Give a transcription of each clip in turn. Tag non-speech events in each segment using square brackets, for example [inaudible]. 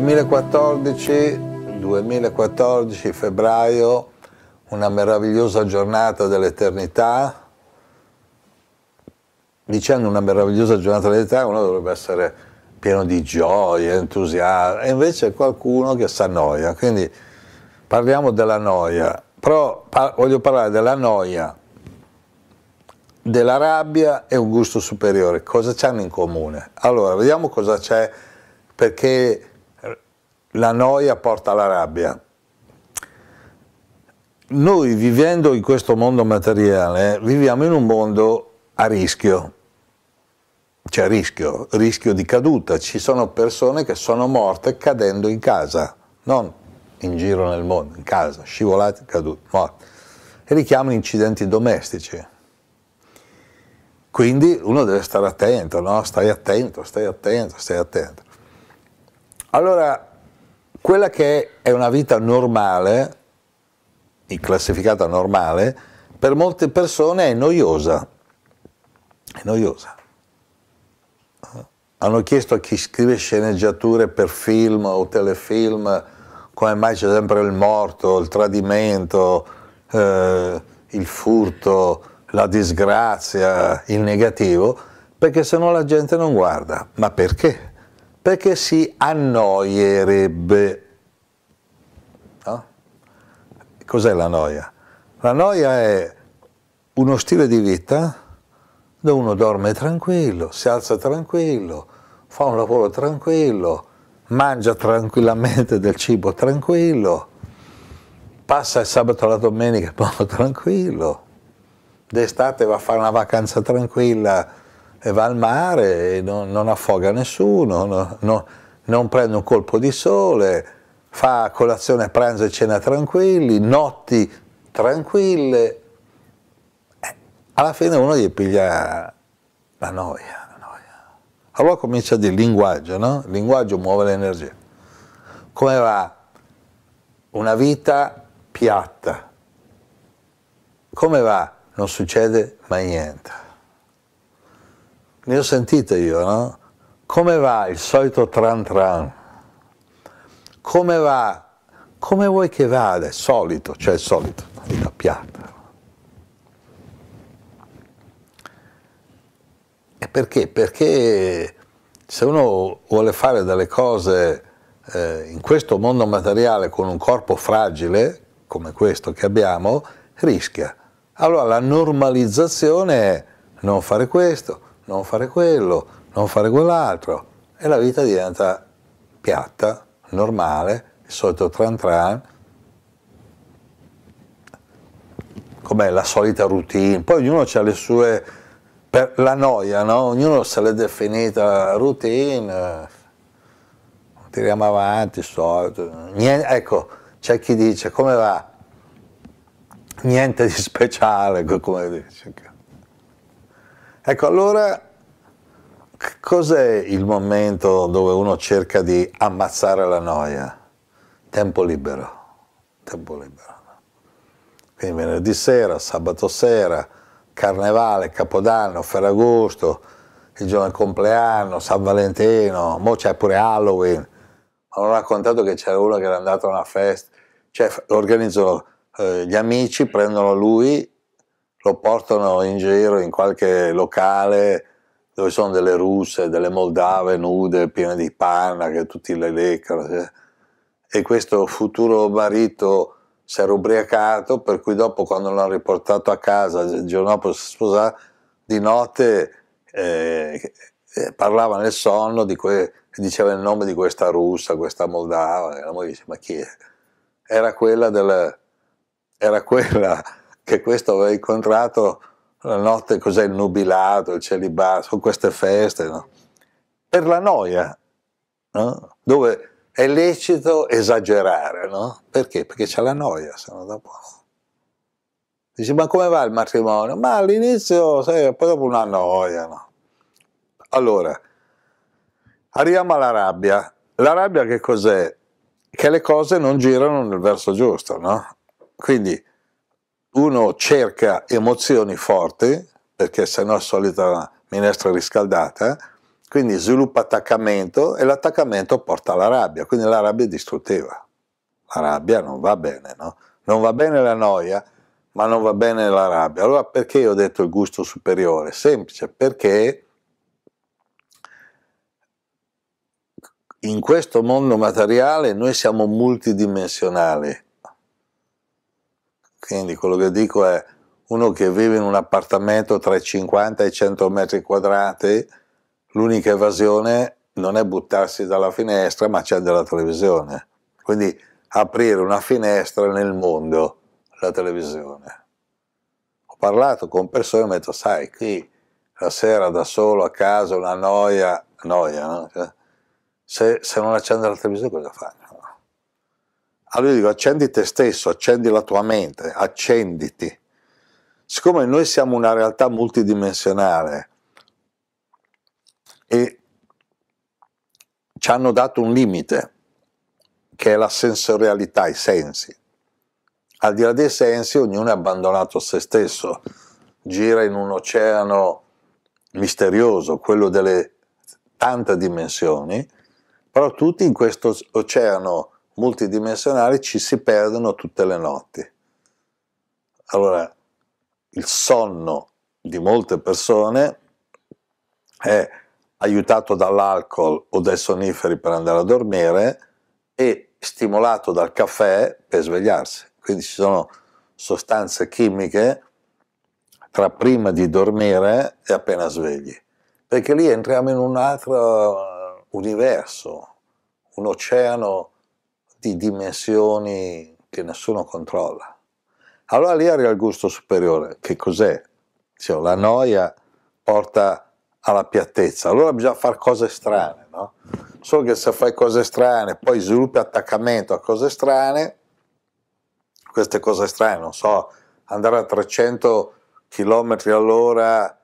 2014, 2014 febbraio, una meravigliosa giornata dell'eternità. Dicendo una meravigliosa giornata dell'eternità, uno dovrebbe essere pieno di gioia, entusiasmo, e invece è qualcuno che si annoia. Quindi parliamo della noia, però par- voglio parlare della noia, della rabbia e un gusto superiore. Cosa c'hanno in comune? Allora, vediamo cosa c'è, perché la noia porta alla rabbia. Noi vivendo in questo mondo materiale, viviamo in un mondo a rischio, c'è rischio, rischio di caduta, ci sono persone che sono morte cadendo in casa, non in giro nel mondo, in casa, scivolate, cadute, morte. E li chiamano incidenti domestici. Quindi uno deve stare attento, no? Stai attento, stai attento, stai attento. Allora, quella che è una vita normale, classificata normale, per molte persone è noiosa. È noiosa. Hanno chiesto a chi scrive sceneggiature per film o telefilm come mai c'è sempre il morto, il tradimento, eh, il furto, la disgrazia, il negativo, perché se no la gente non guarda. Ma perché? perché si annoierebbe. No? Cos'è la noia? La noia è uno stile di vita dove uno dorme tranquillo, si alza tranquillo, fa un lavoro tranquillo, mangia tranquillamente del cibo tranquillo, passa il sabato e la domenica in [laughs] modo tranquillo, d'estate va a fare una vacanza tranquilla va al mare, non, non affoga nessuno, no, no, non prende un colpo di sole, fa colazione, pranzo e cena tranquilli, notti tranquille. Eh, alla fine uno gli piglia la noia, la noia. Allora comincia a dire linguaggio, no? Il linguaggio muove l'energia. Come va una vita piatta? Come va? Non succede mai niente ne ho sentite io, no? Come va il solito tran tran? Come va? Come vuoi che vada? Il solito, cioè il solito, la piatta. E perché? Perché se uno vuole fare delle cose eh, in questo mondo materiale con un corpo fragile, come questo che abbiamo, rischia. Allora la normalizzazione è non fare questo, non fare quello, non fare quell'altro e la vita diventa piatta, normale, il solito tran tran, com'è la solita routine, poi ognuno ha le sue, per la noia, no? ognuno se l'è definita routine, eh, tiriamo avanti, so. Niente, ecco, c'è chi dice come va, niente di speciale, come dice. Ecco, allora cos'è il momento dove uno cerca di ammazzare la noia? Tempo libero, tempo libero. Quindi venerdì sera, sabato sera, carnevale, capodanno, ferragosto, il giorno del compleanno, San Valentino, mo c'è pure Halloween. Ma non ho raccontato che c'era uno che era andato a una festa, cioè organizzano eh, gli amici, prendono lui lo portano in giro in qualche locale dove sono delle russe, delle moldave nude, piene di panna, che tutti le leccano. Cioè. E questo futuro marito si era ubriacato, per cui dopo quando l'hanno riportato a casa, il giorno dopo si sposava, di notte eh, eh, parlava nel sonno, di que- diceva il nome di questa russa, questa moldava, e la moglie dice ma chi è? Era quella del... Era quella che questo aveva incontrato la notte, cos'è il nubilato, il celibato, con queste feste, no? per la noia, no? dove è lecito esagerare, no? perché? Perché c'è la noia, se no dopo... Dici, ma come va il matrimonio? Ma all'inizio, sai, poi dopo una noia, no? Allora, arriviamo alla rabbia. La rabbia che cos'è? Che le cose non girano nel verso giusto, no? Quindi uno cerca emozioni forti, perché sennò è solita minestra riscaldata, quindi sviluppa attaccamento e l'attaccamento porta alla rabbia, quindi la rabbia è distruttiva. La rabbia non va bene, no? Non va bene la noia, ma non va bene la rabbia. Allora perché io ho detto il gusto superiore? Semplice, perché in questo mondo materiale noi siamo multidimensionali quindi quello che dico è uno che vive in un appartamento tra i 50 e i 100 metri quadrati, l'unica evasione non è buttarsi dalla finestra, ma c'è della televisione. Quindi aprire una finestra nel mondo, la televisione. Ho parlato con persone e mi hanno detto, sai, qui la sera da solo a casa, una noia, noia, no? Cioè, se, se non accendo la televisione cosa fanno? Allora io dico accendi te stesso, accendi la tua mente, accenditi. Siccome noi siamo una realtà multidimensionale e ci hanno dato un limite, che è la sensorialità, i sensi. Al di là dei sensi ognuno è abbandonato a se stesso, gira in un oceano misterioso, quello delle tante dimensioni, però tutti in questo oceano multidimensionali ci si perdono tutte le notti. Allora, il sonno di molte persone è aiutato dall'alcol o dai sonniferi per andare a dormire e stimolato dal caffè per svegliarsi. Quindi ci sono sostanze chimiche tra prima di dormire e appena svegli, perché lì entriamo in un altro eh, universo, un oceano di dimensioni che nessuno controlla. Allora lì arriva il gusto superiore, che cos'è? Cioè, la noia porta alla piattezza, allora bisogna fare cose strane, no? Solo che se fai cose strane, poi sviluppi attaccamento a cose strane, queste cose strane, non so, andare a 300 km all'ora eh,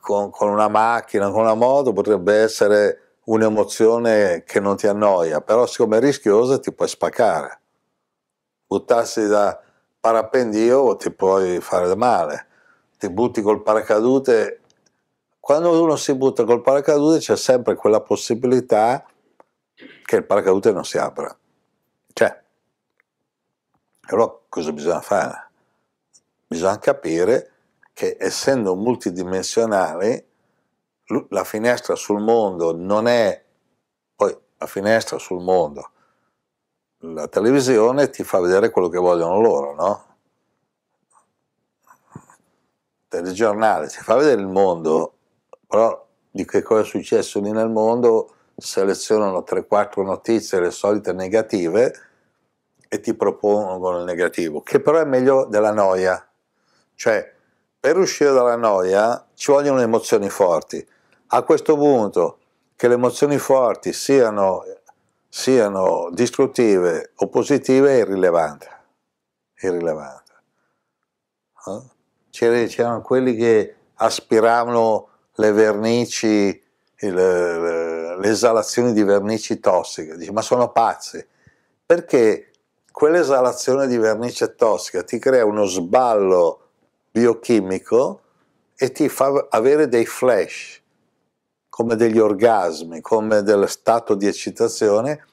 con, con, una macchina, con una moto, potrebbe essere un'emozione che non ti annoia, però siccome è rischiosa ti puoi spaccare. Buttarsi da parapendio ti puoi fare male, ti butti col paracadute. Quando uno si butta col paracadute c'è sempre quella possibilità che il paracadute non si apra. C'è. Cioè, allora cosa bisogna fare? Bisogna capire che essendo multidimensionali la finestra sul mondo non è, poi la finestra sul mondo, la televisione ti fa vedere quello che vogliono loro, no? Il telegiornale ti fa vedere il mondo, però di che cosa è successo lì nel mondo selezionano 3-4 notizie, le solite negative, e ti propongono il negativo, che però è meglio della noia. Cioè, per uscire dalla noia ci vogliono emozioni forti. A questo punto che le emozioni forti siano, siano distruttive o positive è irrilevante. irrilevante. Eh? C'erano quelli che aspiravano le vernici, le, le, le esalazioni di vernici tossiche, Dici, ma sono pazzi, perché quell'esalazione di vernice tossica ti crea uno sballo biochimico e ti fa avere dei flash come degli orgasmi, come dello stato di eccitazione,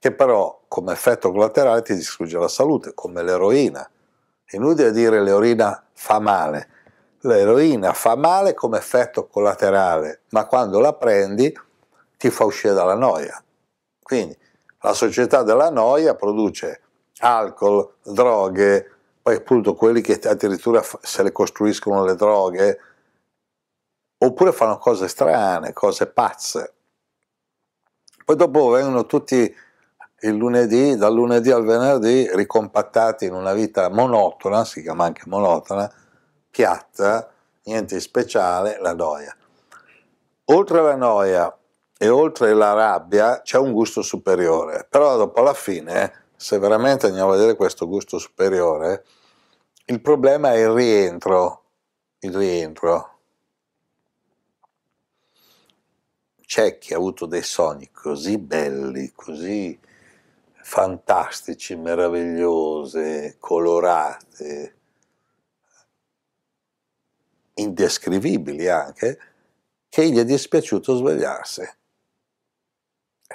che però come effetto collaterale ti distrugge la salute, come l'eroina. inutile dire l'eroina fa male. L'eroina fa male come effetto collaterale, ma quando la prendi ti fa uscire dalla noia. Quindi la società della noia produce alcol, droghe, poi appunto quelli che addirittura se le costruiscono le droghe, oppure fanno cose strane, cose pazze. Poi dopo vengono tutti il lunedì, dal lunedì al venerdì, ricompattati in una vita monotona, si chiama anche monotona, piatta, niente di speciale, la noia. Oltre alla noia e oltre la rabbia c'è un gusto superiore, però dopo alla fine, se veramente andiamo a vedere questo gusto superiore, il problema è il rientro, il rientro, c'è chi ha avuto dei sogni così belli, così fantastici, meravigliose, colorate, indescrivibili anche, che gli è dispiaciuto svegliarsi. E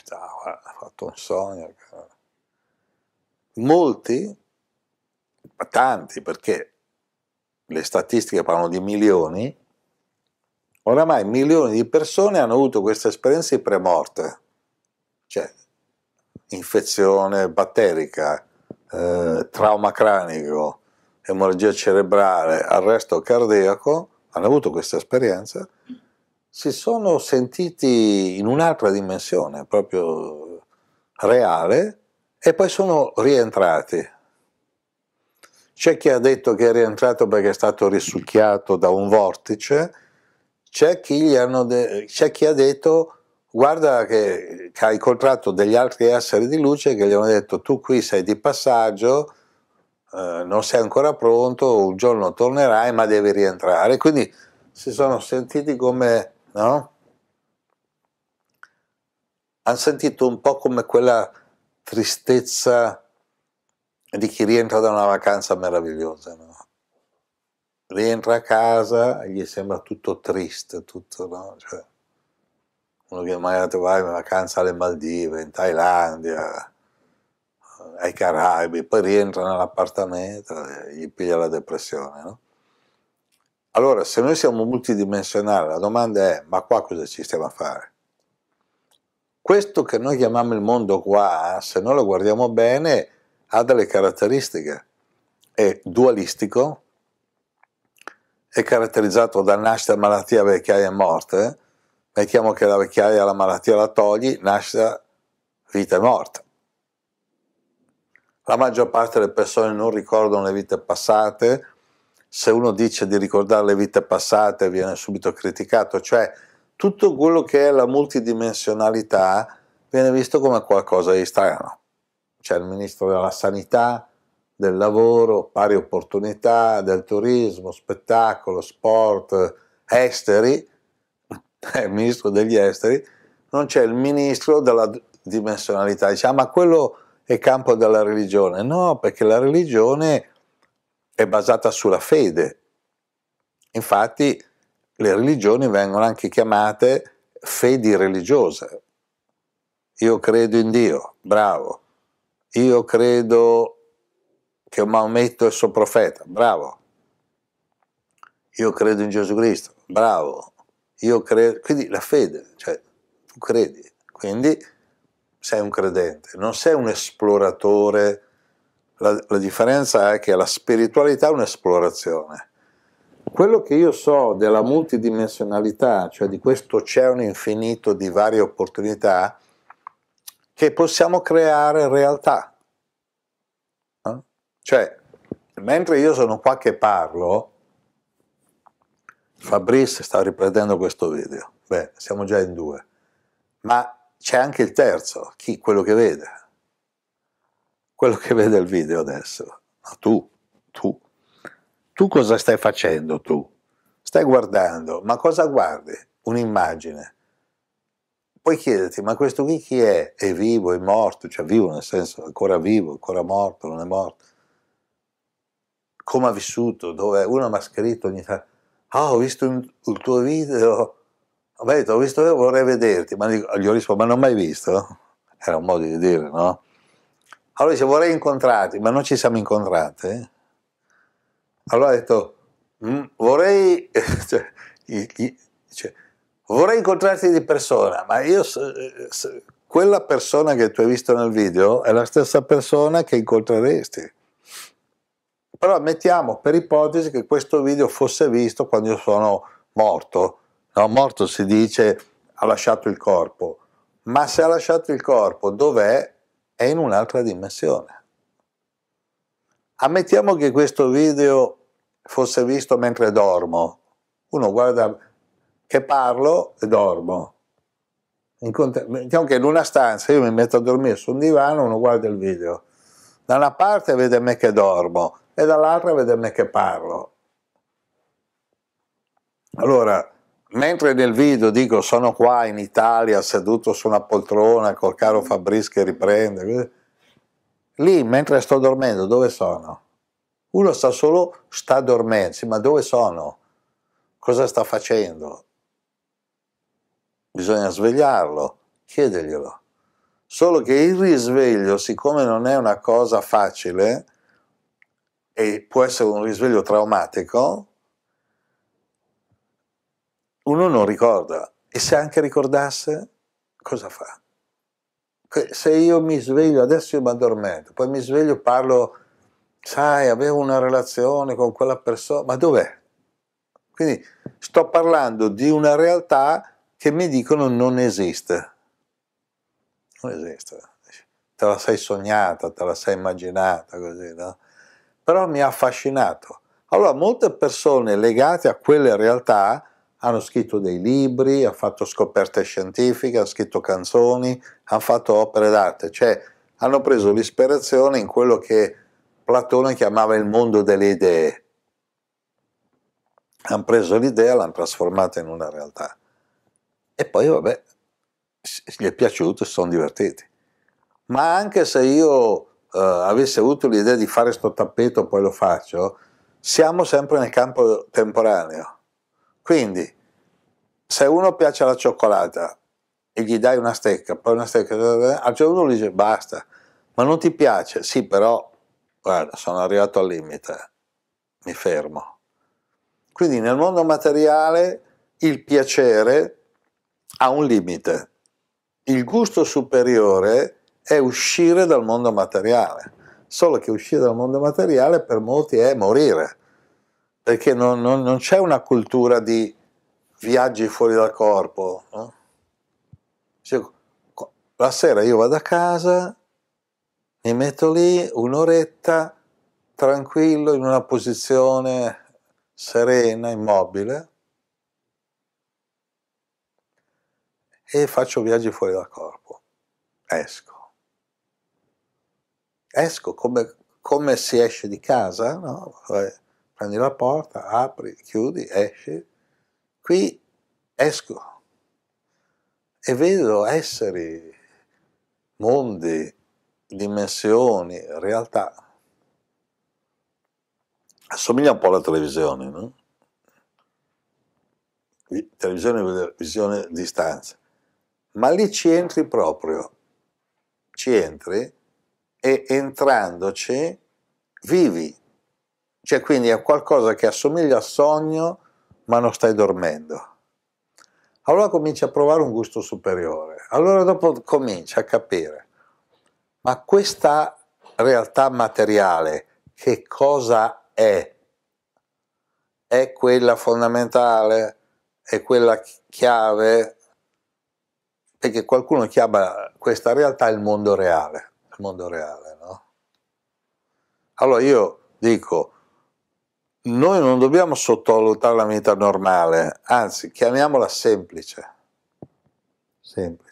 ah, guarda, ha fatto un sogno. Molti, ma tanti, perché le statistiche parlano di milioni, oramai milioni di persone hanno avuto queste esperienze premorte, cioè infezione batterica, eh, trauma cranico, emorragia cerebrale, arresto cardiaco, hanno avuto questa esperienza, si sono sentiti in un'altra dimensione proprio reale e poi sono rientrati. C'è chi ha detto che è rientrato perché è stato risucchiato da un vortice, c'è chi, de- c'è chi ha detto guarda che, che, hai incontrato degli altri esseri di luce che gli hanno detto tu qui sei di passaggio, eh, non sei ancora pronto, un giorno tornerai ma devi rientrare. Quindi si sono sentiti come, no? Hanno sentito un po' come quella tristezza di chi rientra da una vacanza meravigliosa. No? rientra a casa e gli sembra tutto triste, tutto, no? Cioè, uno che mai a trovare in vacanza alle Maldive, in Thailandia, ai Caraibi, poi rientra nell'appartamento e gli piglia la depressione, no? Allora, se noi siamo multidimensionali, la domanda è, ma qua cosa ci stiamo a fare? Questo che noi chiamiamo il mondo qua, se noi lo guardiamo bene, ha delle caratteristiche. È dualistico, è caratterizzato da nascita, malattia, vecchiaia e morte, eh? mettiamo che la vecchiaia, la malattia la togli, nascita, vita e morte. La maggior parte delle persone non ricordano le vite passate, se uno dice di ricordare le vite passate viene subito criticato, cioè tutto quello che è la multidimensionalità viene visto come qualcosa di strano. C'è il ministro della sanità, del lavoro, pari opportunità, del turismo, spettacolo, sport, esteri, è [laughs] il eh, ministro degli esteri, non c'è il ministro della dimensionalità, diciamo, ma quello è campo della religione. No, perché la religione è basata sulla fede. Infatti le religioni vengono anche chiamate fedi religiose. Io credo in Dio, bravo. Io credo che Maometto è il suo profeta, bravo. Io credo in Gesù Cristo, bravo. Io credo, quindi la fede, cioè tu credi, quindi sei un credente, non sei un esploratore. La, la differenza è che la spiritualità è un'esplorazione. Quello che io so della multidimensionalità, cioè di questo oceano infinito di varie opportunità, che possiamo creare realtà cioè, mentre io sono qua che parlo, Fabrice sta riprendendo questo video. Beh, siamo già in due. Ma c'è anche il terzo, chi? Quello che vede. Quello che vede il video adesso. Ma tu, tu. Tu cosa stai facendo tu? Stai guardando, ma cosa guardi? Un'immagine. Puoi chiederti, ma questo qui chi è? È vivo, è morto, cioè vivo nel senso ancora vivo, ancora morto, non è morto come ha vissuto, dove uno mi ha scritto ogni tanto, ah ho visto il tuo video, vabbè, detto, ho visto io, vorrei vederti, ma gli ho risposto, ma non ho mai visto? Era un modo di dire, no? Allora dice, vorrei incontrarti, ma non ci siamo incontrate. Eh? Allora ha detto, mm, vorrei, [laughs] cioè, cioè, vorrei incontrarti di persona, ma io, quella persona che tu hai visto nel video è la stessa persona che incontreresti però mettiamo per ipotesi che questo video fosse visto quando io sono morto, no? morto si dice ha lasciato il corpo, ma se ha lasciato il corpo dov'è? È in un'altra dimensione. Ammettiamo che questo video fosse visto mentre dormo, uno guarda che parlo e dormo, mettiamo che in una stanza io mi metto a dormire su un divano, uno guarda il video, da una parte vede me che dormo, e dall'altra vederne che parlo. Allora, mentre nel video dico sono qua in Italia seduto su una poltrona col caro Fabrice che riprende, eh, lì mentre sto dormendo dove sono? Uno sta solo, sta dormendo, ma dove sono? Cosa sta facendo? Bisogna svegliarlo, chiederglielo. Solo che il risveglio, siccome non è una cosa facile, e può essere un risveglio traumatico, uno non ricorda. E se anche ricordasse, cosa fa? Se io mi sveglio, adesso io mi addormento, poi mi sveglio, parlo, sai, avevo una relazione con quella persona, ma dov'è? Quindi sto parlando di una realtà che mi dicono non esiste. Non esiste. Te la sei sognata, te la sei immaginata, così, no? però mi ha affascinato. Allora molte persone legate a quelle realtà hanno scritto dei libri, hanno fatto scoperte scientifiche, hanno scritto canzoni, hanno fatto opere d'arte, cioè hanno preso l'ispirazione in quello che Platone chiamava il mondo delle idee. Hanno preso l'idea, l'hanno trasformata in una realtà. E poi, vabbè, gli è piaciuto e si sono divertiti. Ma anche se io eh, avessi avuto l'idea di fare sto tappeto, poi lo faccio, siamo sempre nel campo temporaneo. Quindi, se uno piace la cioccolata e gli dai una stecca, poi una stecca, al giorno certo gli dice basta, ma non ti piace? Sì, però, guarda, sono arrivato al limite, mi fermo. Quindi nel mondo materiale il piacere ha un limite. Il gusto superiore è è uscire dal mondo materiale, solo che uscire dal mondo materiale per molti è morire, perché non, non, non c'è una cultura di viaggi fuori dal corpo. No? Cioè, la sera io vado a casa, mi metto lì un'oretta tranquillo in una posizione serena, immobile e faccio viaggi fuori dal corpo. Esco esco come, come si esce di casa, no? Eh, prendi la porta, apri, chiudi, esci. Qui esco e vedo esseri, mondi, dimensioni, realtà. Assomiglia un po' alla televisione, no? Televisione, visione, distanza. Ma lì ci entri proprio, ci entri e entrandoci vivi, cioè quindi è qualcosa che assomiglia al sogno ma non stai dormendo. Allora cominci a provare un gusto superiore, allora dopo cominci a capire, ma questa realtà materiale che cosa è? È quella fondamentale? È quella chiave? Perché qualcuno chiama questa realtà il mondo reale mondo reale. No? Allora io dico, noi non dobbiamo sottovalutare la vita normale, anzi chiamiamola semplice. Semplice.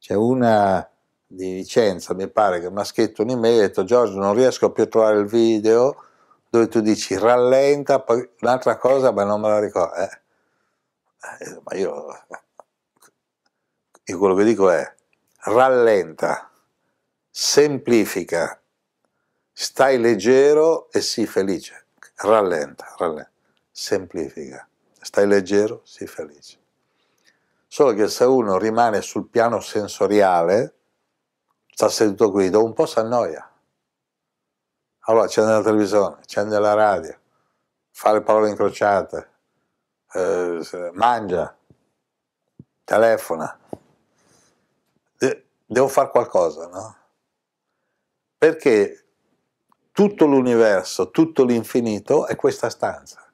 C'è una di Vicenza, mi pare, che mi ha scritto un'email e ha detto Giorgio non riesco più a trovare il video dove tu dici rallenta, poi un'altra cosa, ma non me la ricordo. Eh. Eh, ma io, io quello che dico è rallenta semplifica, stai leggero e sii felice, rallenta, rallenta, semplifica, stai leggero, sii felice. Solo che se uno rimane sul piano sensoriale, sta seduto qui, dopo un po' si annoia. Allora accende la televisione, accende la radio, fa le parole incrociate, eh, mangia, telefona. De- devo fare qualcosa, no? perché tutto l'universo, tutto l'infinito è questa stanza,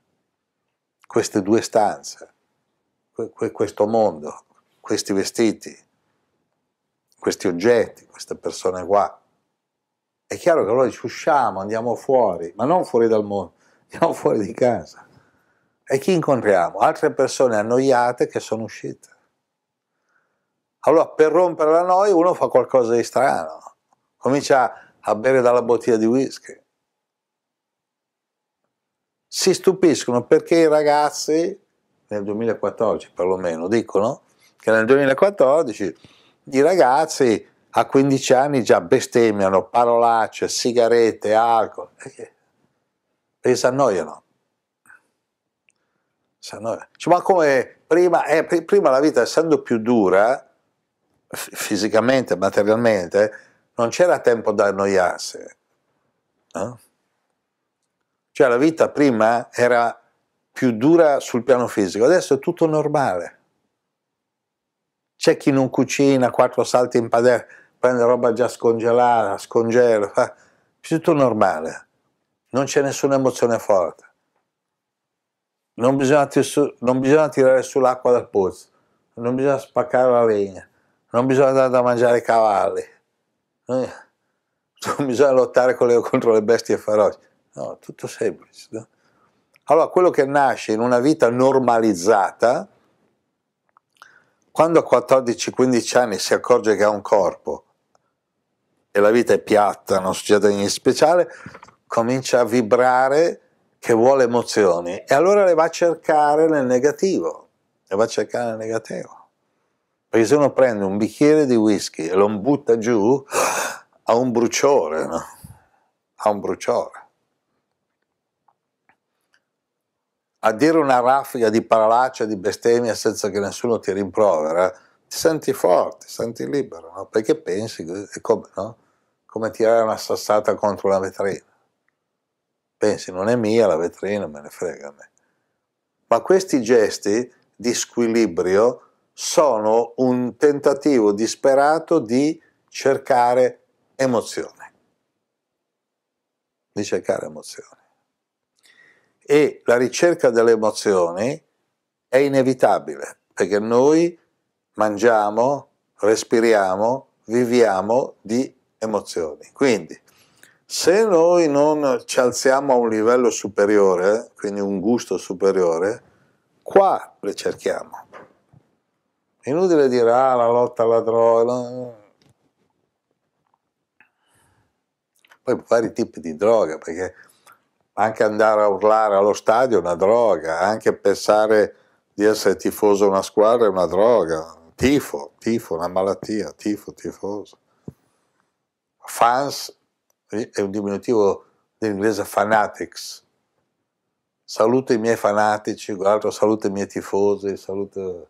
queste due stanze, questo mondo, questi vestiti, questi oggetti, queste persone qua. È chiaro che noi ci usciamo, andiamo fuori, ma non fuori dal mondo, andiamo fuori di casa. E chi incontriamo? Altre persone annoiate che sono uscite. Allora, per rompere la noia, uno fa qualcosa di strano. Comincia a bere dalla bottiglia di whisky. Si stupiscono perché i ragazzi, nel 2014 perlomeno, dicono che nel 2014 i ragazzi a 15 anni già bestemmiano parolacce, sigarette, alcol, e si annoiano. Cioè, ma come prima, eh, prima la vita essendo più dura, fisicamente, materialmente, non c'era tempo da annoiarsi. No? Cioè la vita prima era più dura sul piano fisico, adesso è tutto normale. C'è chi non cucina, quattro salti in padella, prende roba già scongelata, scongela, è tutto normale. Non c'è nessuna emozione forte. Non bisogna, non bisogna tirare sull'acqua dal pozzo, non bisogna spaccare la legna, non bisogna andare a mangiare i cavalli non eh, [laughs] bisogna lottare le, contro le bestie feroci. No, tutto semplice. No? Allora, quello che nasce in una vita normalizzata, quando a 14-15 anni si accorge che ha un corpo e la vita è piatta, non succede niente di speciale, comincia a vibrare che vuole emozioni e allora le va a cercare nel negativo, le va a cercare nel negativo. Perché se uno prende un bicchiere di whisky e lo butta giù, ha un bruciore, no? Ha un bruciore. A dire una raffica di paralaccia, di bestemmia senza che nessuno ti rimprovera, eh, ti senti forte, ti senti libero, no? Perché pensi, è come, no? come tirare una sassata contro la vetrina. Pensi, non è mia la vetrina, me ne frega a me. Ma questi gesti di squilibrio sono un tentativo disperato di cercare emozione, di cercare emozione. E la ricerca delle emozioni è inevitabile, perché noi mangiamo, respiriamo, viviamo di emozioni. Quindi, se noi non ci alziamo a un livello superiore, quindi un gusto superiore, qua le cerchiamo è inutile dire, ah, la lotta alla droga. No. Poi vari tipi di droga, perché anche andare a urlare allo stadio è una droga, anche pensare di essere tifoso a una squadra è una droga, tifo, tifo, una malattia, tifo, tifoso. Fans eh, è un diminutivo dell'inglese fanatics. Saluto i miei fanatici, guardo, saluto i miei tifosi, saluto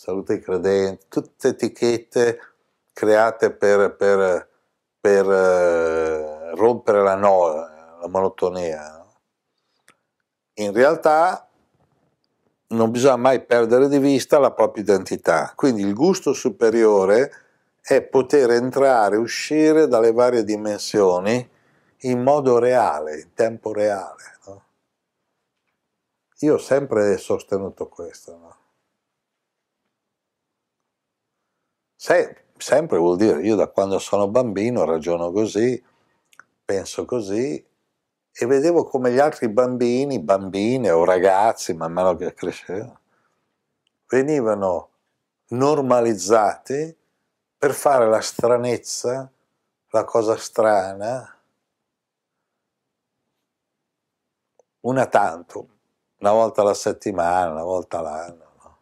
salute ai credenti, tutte etichette create per, per, per eh, rompere la, no, la monotonia. In realtà non bisogna mai perdere di vista la propria identità, quindi il gusto superiore è poter entrare e uscire dalle varie dimensioni in modo reale, in tempo reale. No? Io ho sempre sostenuto questo. Se, sempre vuol dire, io da quando sono bambino ragiono così, penso così e vedevo come gli altri bambini, bambine o ragazzi, man mano che crescevano, venivano normalizzati per fare la stranezza, la cosa strana, una tanto, una volta alla settimana, una volta all'anno. No?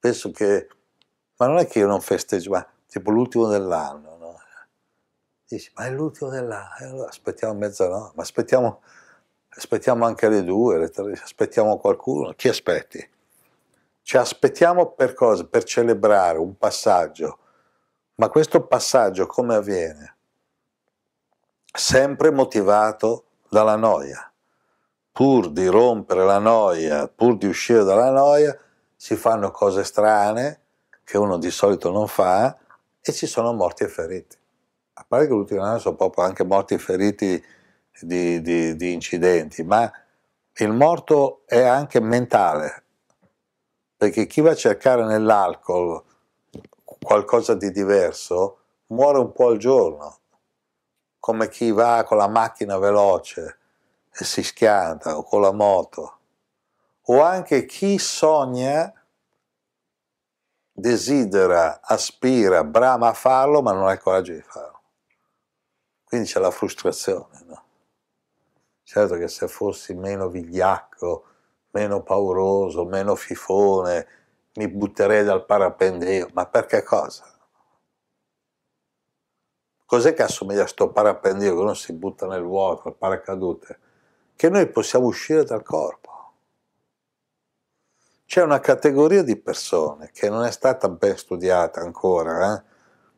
Penso che ma non è che io non festeggio, ma tipo l'ultimo dell'anno, no? Dici, ma è l'ultimo dell'anno, eh, allora aspettiamo mezzanotte, ma aspettiamo, aspettiamo anche le due, le tre, aspettiamo qualcuno, chi aspetti? Ci aspettiamo per cosa? Per celebrare un passaggio, ma questo passaggio come avviene? Sempre motivato dalla noia. Pur di rompere la noia, pur di uscire dalla noia, si fanno cose strane, che uno di solito non fa, e ci sono morti e feriti. A parte che l'ultimo anno sono proprio anche morti e feriti di, di, di incidenti, ma il morto è anche mentale, perché chi va a cercare nell'alcol qualcosa di diverso muore un po' al giorno, come chi va con la macchina veloce e si schianta o con la moto, o anche chi sogna desidera, aspira, brama a farlo, ma non ha il coraggio di farlo. Quindi c'è la frustrazione. No? Certo che se fossi meno vigliacco, meno pauroso, meno fifone, mi butterei dal parapendio, ma perché cosa? Cos'è che assomiglia a sto parapendio che uno si butta nel vuoto, al paracadute? Che noi possiamo uscire dal corpo c'è una categoria di persone che non è stata ben studiata ancora. Eh?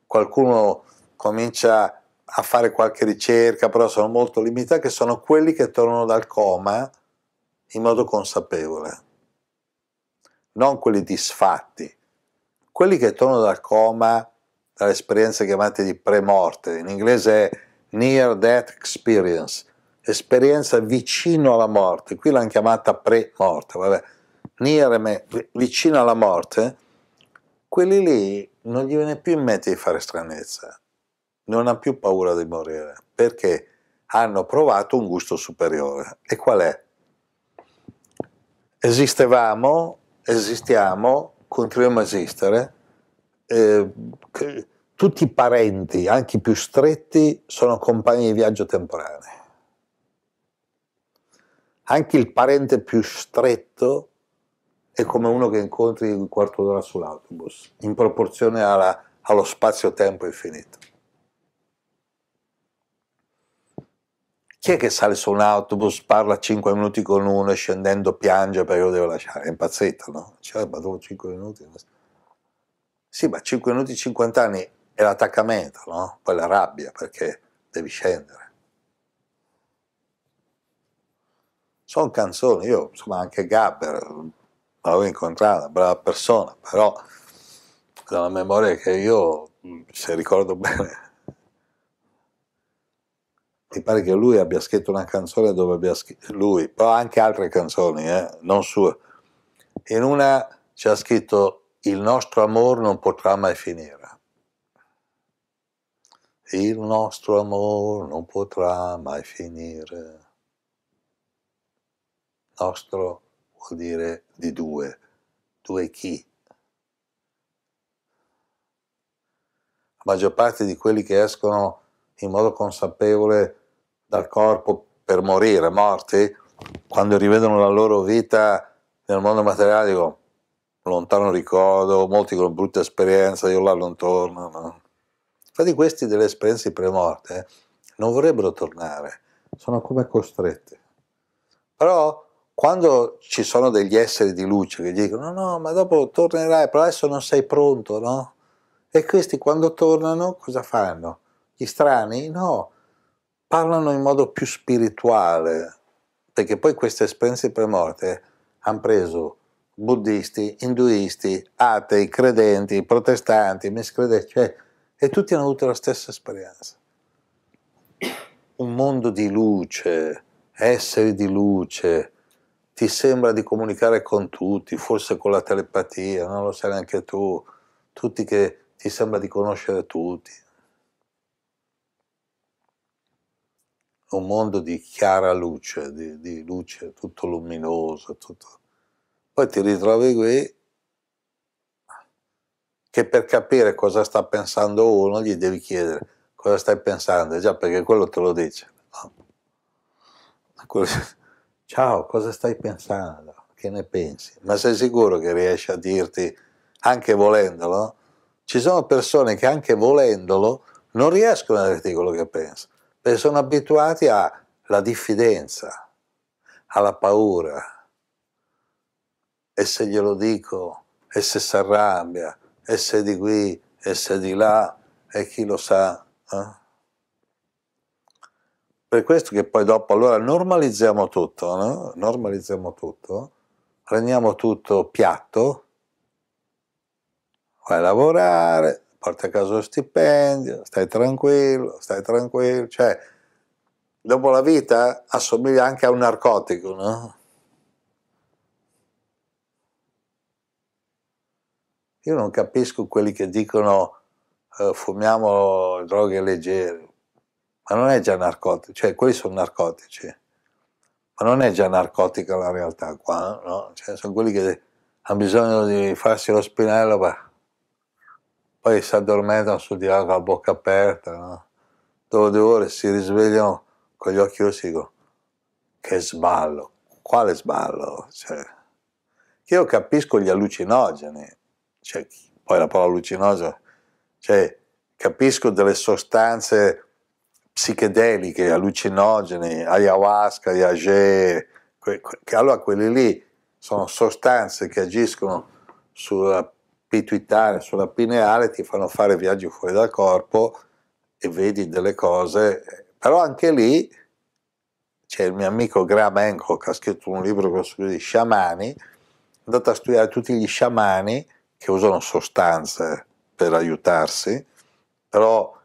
Qualcuno comincia a fare qualche ricerca, però sono molto limitate, che sono quelli che tornano dal coma in modo consapevole, non quelli disfatti. Quelli che tornano dal coma, dalle esperienze chiamate di pre-morte, in inglese è near death experience, esperienza vicino alla morte, qui l'hanno chiamata pre-morte, vabbè Nireme, vicino alla morte, quelli lì non gli viene più in mente di fare stranezza, non ha più paura di morire, perché hanno provato un gusto superiore. E qual è? Esistevamo, esistiamo, continuiamo a esistere, eh, tutti i parenti, anche i più stretti, sono compagni di viaggio temporanei. Anche il parente più stretto è come uno che incontri un quarto d'ora sull'autobus, in proporzione alla, allo spazio-tempo infinito. Chi è che sale su un autobus, parla 5 minuti con uno e scendendo piange perché lo devo lasciare? È impazzito, no? Cioè, ma dopo 5 minuti... Sì, ma 5 minuti, 50 anni è l'attaccamento, no? Poi la rabbia perché devi scendere. Sono canzoni, io insomma anche Gabber, l'avevo incontrata, brava persona, però da una memoria che io, se ricordo bene, mi pare che lui abbia scritto una canzone dove abbia scritto lui, però anche altre canzoni, eh, non sue. In una c'è scritto il nostro amore non potrà mai finire. Il nostro amore non potrà mai finire. Nostro vuol dire di due. Due chi? La maggior parte di quelli che escono in modo consapevole dal corpo per morire, morti, quando rivedono la loro vita nel mondo materiale, dico, lontano ricordo, molti con brutta esperienza, io là non torno. No? Infatti questi delle esperienze premorte eh, non vorrebbero tornare, sono come costretti. Però quando ci sono degli esseri di luce che dicono no, ma dopo tornerai, però adesso non sei pronto, no? E questi quando tornano cosa fanno? Gli strani? No, parlano in modo più spirituale, perché poi queste esperienze premorte hanno preso buddisti, induisti, atei, credenti, protestanti, miscredenti, cioè, e tutti hanno avuto la stessa esperienza. Un mondo di luce, esseri di luce, ti sembra di comunicare con tutti, forse con la telepatia, non lo sai neanche tu, tutti che ti sembra di conoscere tutti. Un mondo di chiara luce, di, di luce tutto luminoso, tutto. Poi ti ritrovi qui che per capire cosa sta pensando uno gli devi chiedere cosa stai pensando, già perché quello te lo dice. No? Quello ciao, cosa stai pensando? Che ne pensi? Ma sei sicuro che riesci a dirti, anche volendolo? Ci sono persone che anche volendolo non riescono a dirti quello che pensano, perché sono abituati alla diffidenza, alla paura. E se glielo dico, e se si arrabbia, e se di qui, e se di là, e chi lo sa. Eh? per questo che poi dopo allora normalizziamo tutto, no? normalizziamo tutto, rendiamo tutto piatto, vai a lavorare, porti a casa lo stipendio, stai tranquillo, stai tranquillo, cioè dopo la vita assomiglia anche a un narcotico, no? Io non capisco quelli che dicono eh, fumiamo droghe leggere, ma non è già narcotico, cioè quelli sono narcotici, ma non è già narcotica la realtà qua, no? Cioè, sono quelli che hanno bisogno di farsi lo spinello, beh. poi si addormentano sul divano con la bocca aperta, no? dopo due ore si risvegliano con gli occhi rossi, dico, che sballo, quale sballo? Cioè, io capisco gli allucinogeni, cioè, poi la parola allucinogeno, cioè, capisco delle sostanze psichedeliche, allucinogene, ayahuasca, yagé, que, que, allora quelli lì sono sostanze che agiscono sulla pituitaria, sulla pineale, ti fanno fare viaggi fuori dal corpo e vedi delle cose, però anche lì c'è il mio amico Graham Hancock che ha scritto un libro con studi sciamani, è andato a studiare tutti gli sciamani che usano sostanze per aiutarsi, però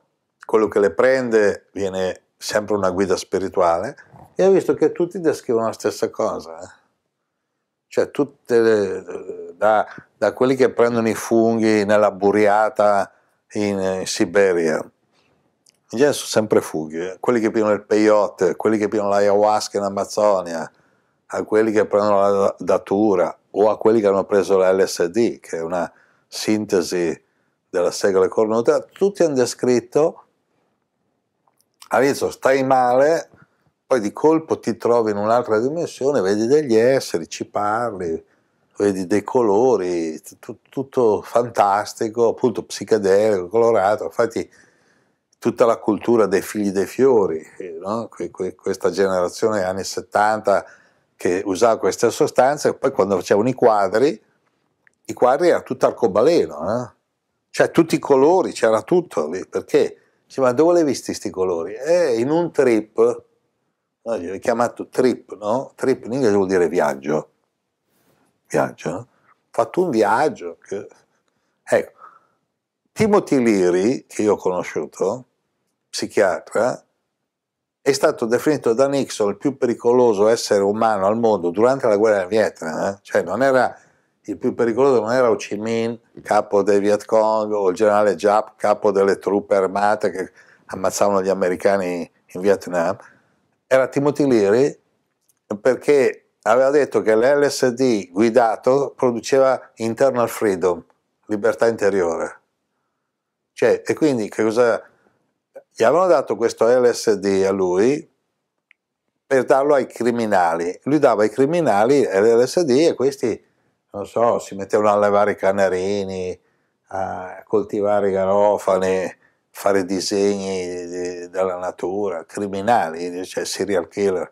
quello che le prende viene sempre una guida spirituale e ho visto che tutti descrivono la stessa cosa. Eh. Cioè, le, da, da, quelli che prendono i funghi nella buriata in, in Siberia, in genere sono sempre funghi, eh. quelli che pigliano il peyote, quelli che pigliano l'ayahuasca in Amazzonia, a quelli che prendono la datura o a quelli che hanno preso l'LSD, che è una sintesi della segola cornuta, tutti hanno descritto All'inizio stai male, poi di colpo ti trovi in un'altra dimensione, vedi degli esseri, ci parli, vedi dei colori, tutto fantastico, appunto psichedelico, colorato, infatti tutta la cultura dei figli dei fiori, no? que que questa generazione anni 70 che usava queste sostanze, poi quando facevano i quadri, i quadri erano tutto arcobaleno, eh? cioè tutti i colori, c'era tutto lì, perché? Dice, ma dove l'hai visti sti colori? Eh, in un trip, no, ah, gli ho chiamato trip, no? Trip in inglese vuol dire viaggio. Viaggio, no? fatto un viaggio. Che... Ecco, Timothy Leary, che io ho conosciuto, psichiatra, è stato definito da Nixon il più pericoloso essere umano al mondo durante la guerra del Vietnam. Eh? Cioè non era il più pericoloso non era Ho Chi Minh, capo dei Viet Cong, o il generale Giap, capo delle truppe armate che ammazzavano gli americani in Vietnam, era Timothy Leary perché aveva detto che l'LSD guidato produceva internal freedom, libertà interiore. Cioè, e quindi che cosa? Gli avevano dato questo LSD a lui per darlo ai criminali. Lui dava ai criminali l'LSD e questi non so, si mettevano a levare i canarini, a coltivare i garofani, fare disegni di, della natura, criminali, cioè serial killer.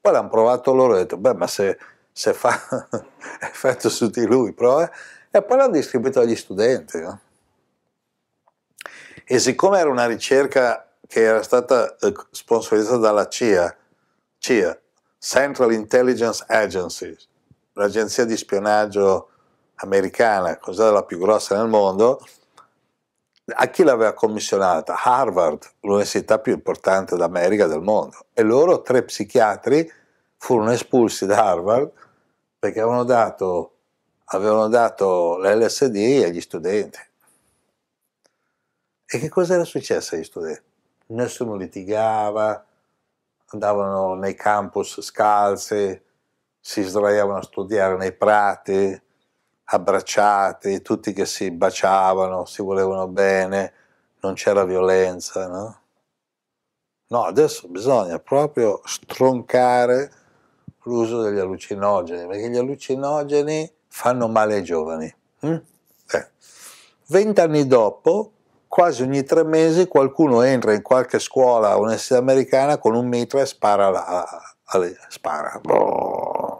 Poi l'hanno provato loro e hanno detto, beh, ma se, se fa [laughs] effetto su di lui, prova. E poi l'hanno distribuito agli studenti. No? E siccome era una ricerca che era stata eh, sponsorizzata dalla CIA, CIA, Central Intelligence Agencies, l'agenzia di spionaggio americana, cos'è la più grossa nel mondo, a chi l'aveva commissionata? Harvard, l'università più importante d'America del mondo. E loro, tre psichiatri, furono espulsi da Harvard perché avevano dato, avevano dato l'LSD agli studenti. E che cosa era successo agli studenti? Nessuno litigava, andavano nei campus scalzi, si sdraiavano a studiare nei prati, abbracciati, tutti che si baciavano, si volevano bene, non c'era violenza, no? No, adesso bisogna proprio stroncare l'uso degli allucinogeni, perché gli allucinogeni fanno male ai giovani. Hm? Eh. Vent'anni eh. dopo, quasi ogni tre mesi, qualcuno entra in qualche scuola o università americana con un mitra e spara, la, a, a, spara. Boh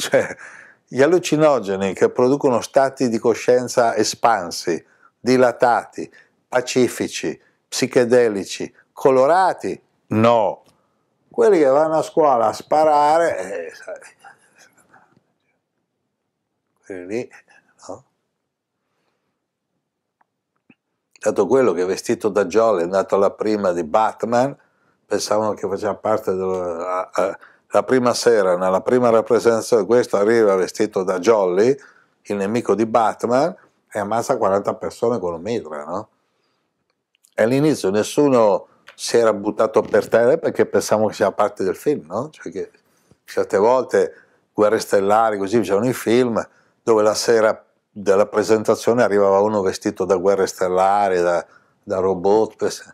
cioè, gli allucinogeni che producono stati di coscienza espansi, dilatati, pacifici, psichedelici, colorati? No. Quelli che vanno a scuola a sparare, eh, quelli lì, no? Tanto quello che è vestito da Jolly è andato alla prima di Batman, pensavano che faceva parte della... a, a, la prima sera, nella prima rappresentazione, questo arriva vestito da Jolly, il nemico di Batman, e ammazza 40 persone con un mitra, no? E all'inizio nessuno si era buttato per terra perché pensavamo che sia parte del film, no? Cioè che certe volte Guerre Stellari, così c'erano i film dove la sera della presentazione arrivava uno vestito da Guerre Stellari, da, da robot,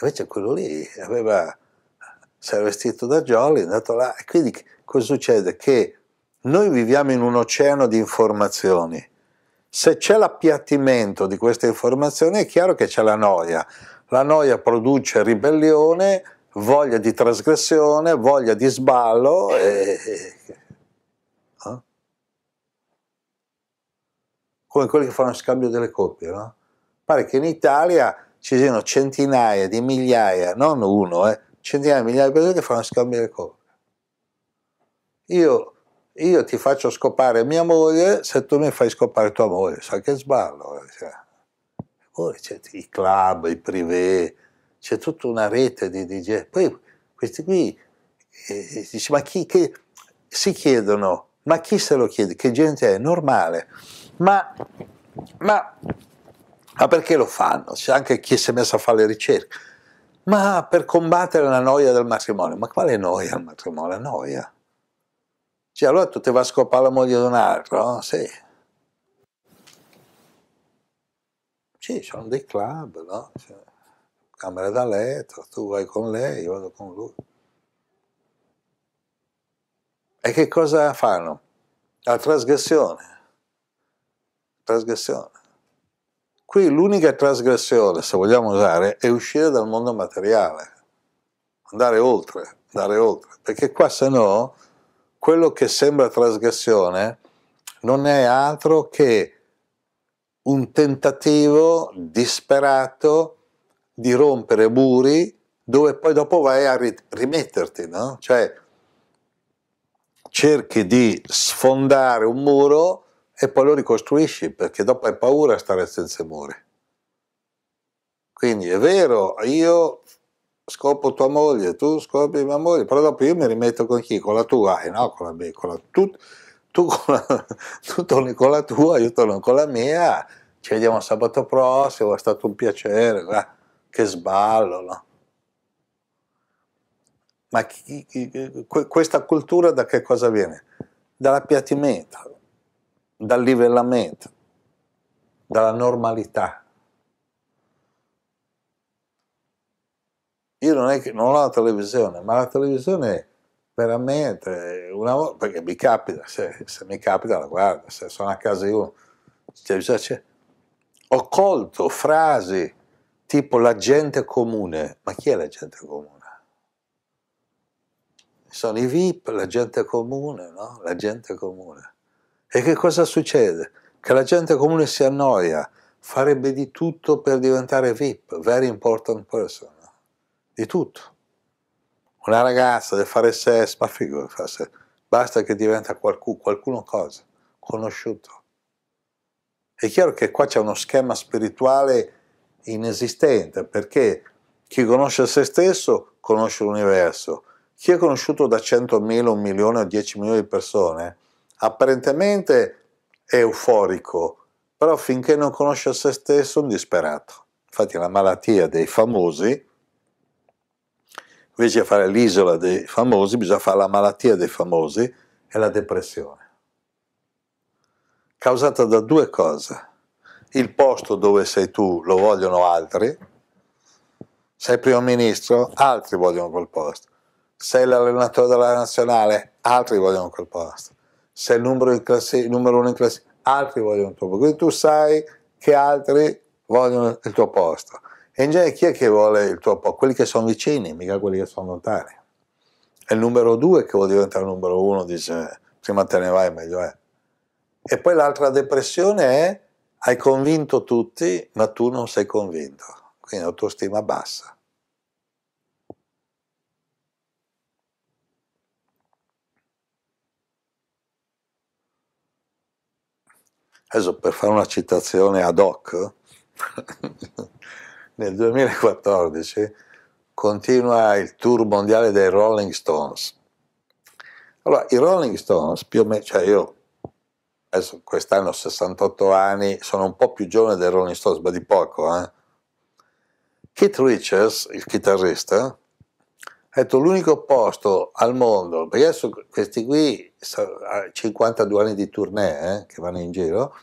invece quello lì aveva si è vestito da jolly, è andato là. E quindi cosa succede? Che noi viviamo in un oceano di informazioni. Se c'è l'appiattimento di queste informazioni è chiaro che c'è la noia. La noia produce ribellione, voglia di trasgressione, voglia di sballo. E... Eh? Come quelli che fanno scambio delle coppie, no? Pare che in Italia ci siano centinaia di migliaia, non uno, eh, centinaia di migliaia di persone che fanno scambio di corna. Io, io, ti faccio scopare mia moglie se tu mi fai scopare tua moglie, sai che sballo. Eh, cioè. Poi c'è i club, i privé, c'è tutta una rete di DJ. Poi questi qui eh, eh dice, ma chi, che, si chiedono, ma chi se lo chiede? Che gente è normale? Ma, ma, ma perché lo fanno? C'è anche chi si è messo a fare le ricerche ma per combattere la noia del matrimonio. Ma quale noia il matrimonio? La noia. Cioè, allora tu te vai a scopare la moglie di un altro? No? Sì. Sì, sono dei club, no? Cioè, camera da letto, tu vai con lei, io vado con lui. E che cosa fanno? La trasgressione. Trasgressione. Qui l'unica trasgressione, se vogliamo usare, è uscire dal mondo materiale, andare oltre, andare oltre, perché qua se no quello che sembra trasgressione non è altro che un tentativo disperato di rompere muri dove poi dopo vai a rimetterti, no? Cioè cerchi di sfondare un muro e poi lo ricostruisci perché dopo hai paura a stare senza amore. Quindi è vero, io scopo tua moglie, tu scopri mia moglie, però dopo io mi rimetto con chi? Con la tua? E eh no, con la mia, con la tu, tu, con la, [laughs] tu torni con la tua, io torno con la mia, ci vediamo sabato prossimo, è stato un piacere, là. che sballo, no? Ma chi, chi, questa cultura da che cosa viene? Dall'appiattimento, dal livellamento, dalla normalità. Io non, che, non, ho la televisione, ma la televisione veramente, una volta, perché mi capita, se, se mi capita la guardo, se sono a casa io, cioè, cioè, ho colto frasi tipo la gente comune, ma chi è la gente comune? Sono i VIP, la gente comune, no? La gente comune. E che cosa succede? Che la gente comune si annoia, farebbe di tutto per diventare VIP, very important person, di tutto. Una ragazza deve fare sesso, ma figo, basta che diventa qualcuno, qualcuno cosa, conosciuto. È chiaro che qua c'è uno schema spirituale inesistente, perché chi conosce se stesso conosce l'universo. Chi è conosciuto da 100.000, un milione o 10 milioni di persone apparentemente è euforico, però finché non conosce se stesso è un disperato. Infatti la malattia dei famosi, invece di fare l'isola dei famosi, bisogna fare la malattia dei famosi, è la depressione, causata da due cose. Il posto dove sei tu lo vogliono altri, sei primo ministro, altri vogliono quel posto, sei l'allenatore della nazionale, altri vogliono quel posto sei il numero, il numero uno in classifica, altri vogliono il tuo posto, quindi tu sai che altri vogliono il tuo posto. E in genere chi è che vuole il tuo posto? Quelli che sono vicini, mica quelli che sono lontani. È il numero due che vuol diventare il numero uno, dice prima te ne vai meglio è. Eh. E poi l'altra depressione è hai convinto tutti ma tu non sei convinto, quindi autostima bassa. Adesso per fare una citazione ad hoc, [laughs] nel 2014 continua il tour mondiale dei Rolling Stones. Allora, i Rolling Stones, più o meno, cioè io adesso quest'anno ho 68 anni, sono un po' più giovane dei Rolling Stones, ma di poco. Eh? Keith Richards, il chitarrista, ha detto l'unico posto al mondo, perché adesso questi qui, 52 anni di tournée eh, che vanno in giro,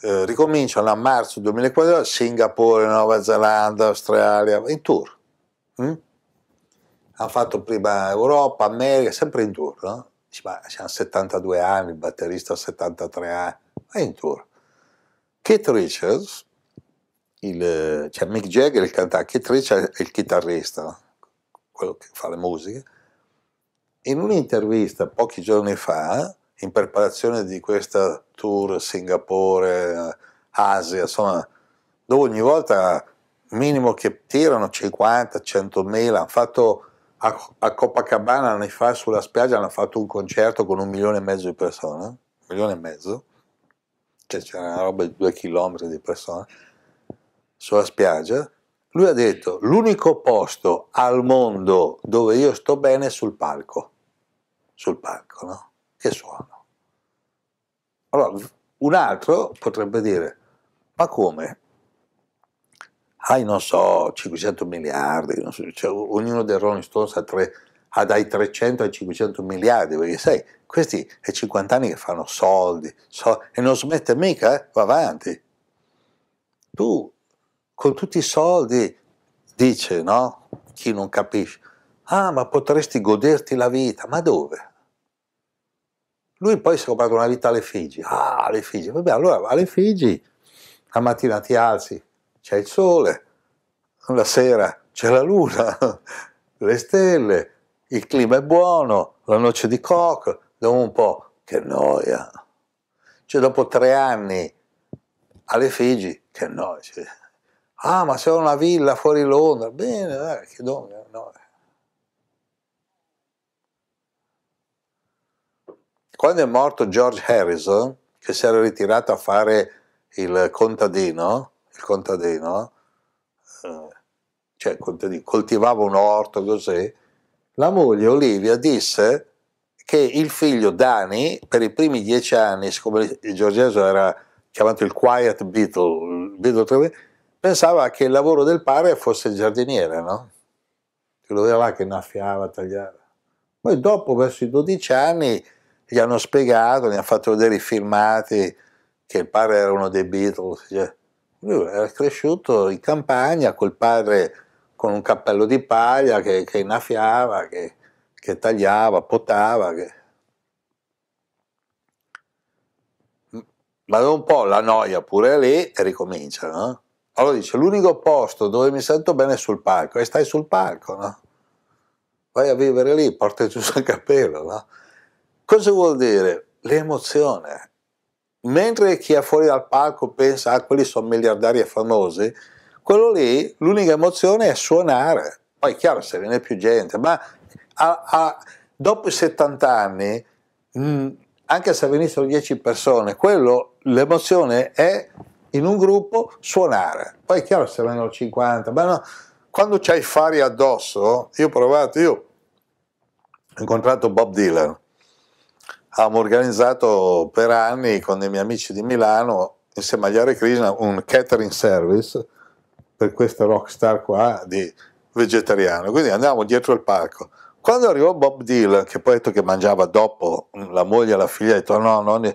eh, ricominciano a marzo 2014, Singapore, Nuova Zelanda, Australia, in tour. Mm? Hm? Hanno fatto prima Europa, America, sempre in tour. No? Dici, ma siamo 72 anni, il batterista ha 73 anni, è in tour. Keith Richards, il, cioè Mick Jagger, il cantante, Keith Richards è il chitarrista, quello che fa le musiche, in un'intervista pochi giorni fa, in preparazione di questa tour Singapore, Asia, insomma, dove ogni volta minimo che tirano 50, 100 mila, hanno fatto a, Copacabana anni fa sulla spiaggia hanno fatto un concerto con un milione e mezzo di persone, un milione e mezzo, cioè c'era una roba di due chilometri di persone sulla spiaggia lui ha detto l'unico posto al mondo dove io sto bene è sul palco, sul palco, no? Che suono. Allora, un altro potrebbe dire, ma come? Hai, non so, 500 miliardi, so, cioè, ognuno dei Rolling Stones ha, tre, ha dai 300 ai 500 miliardi, perché sai, questi è 50 anni che fanno soldi so, e non smette mica, eh? va avanti. Tu con tutti i soldi, dice, no? Chi non capisce. Ah, ma potresti goderti la vita, ma dove? Lui poi si è comprato una vita alle Figi. Ah, alle Figi, vabbè, allora alle Figi la mattina ti alzi, c'è il sole, la sera c'è la luna, [laughs] le stelle, il clima è buono, la noce di cocco, dopo un po', che noia. Cioè dopo tre anni alle Figi, che noia. Ah, ma c'è una villa fuori Londra. Bene, dai, che domina. No. Eh. Quando è morto George Harrison, che si era ritirato a fare il contadino, il contadino, eh, cioè il contadino, coltivava un orto così, la moglie Olivia disse che il figlio Dani, per i primi dieci anni, siccome George Harrison era chiamato il Quiet Beatle, il Beatle pensava che il lavoro del padre fosse il giardiniere, no? Che lo vedeva là che innaffiava, tagliava. Poi dopo, verso i 12 anni, gli hanno spiegato, gli hanno fatto vedere i filmati che il padre era uno dei Beatles. Cioè, lui era cresciuto in campagna col padre con un cappello di paglia che, che innaffiava, che, che, tagliava, potava. Che... Ma dopo un po' la noia pure lì e ricomincia, no? Allora dice, l'unico posto dove mi sento bene è sul palco, e stai sul palco, no? Vai a vivere lì, porta [laughs] giù il capello, no? Cosa vuol dire? L'emozione. Mentre chi è fuori dal palco pensa, ah, quelli sono miliardari e famosi, quello lì, l'unica emozione è suonare. Poi è chiaro se viene più gente, ma a, a, dopo i 70 anni, mh, anche se venissero 10 persone, quello, l'emozione è in un gruppo suonare. Poi è chiaro se vengono 50, ma no, quando c'hai fari addosso, io ho provato, io ho incontrato Bob Dylan, abbiamo organizzato per anni con dei miei amici di Milano, insieme agli Hare Krishna, un catering service per queste rockstar qua di vegetariano, quindi andavamo dietro il palco. Quando arrivò Bob Dylan, che poi ha detto che mangiava dopo, la moglie e la figlia ha detto no, non... Ne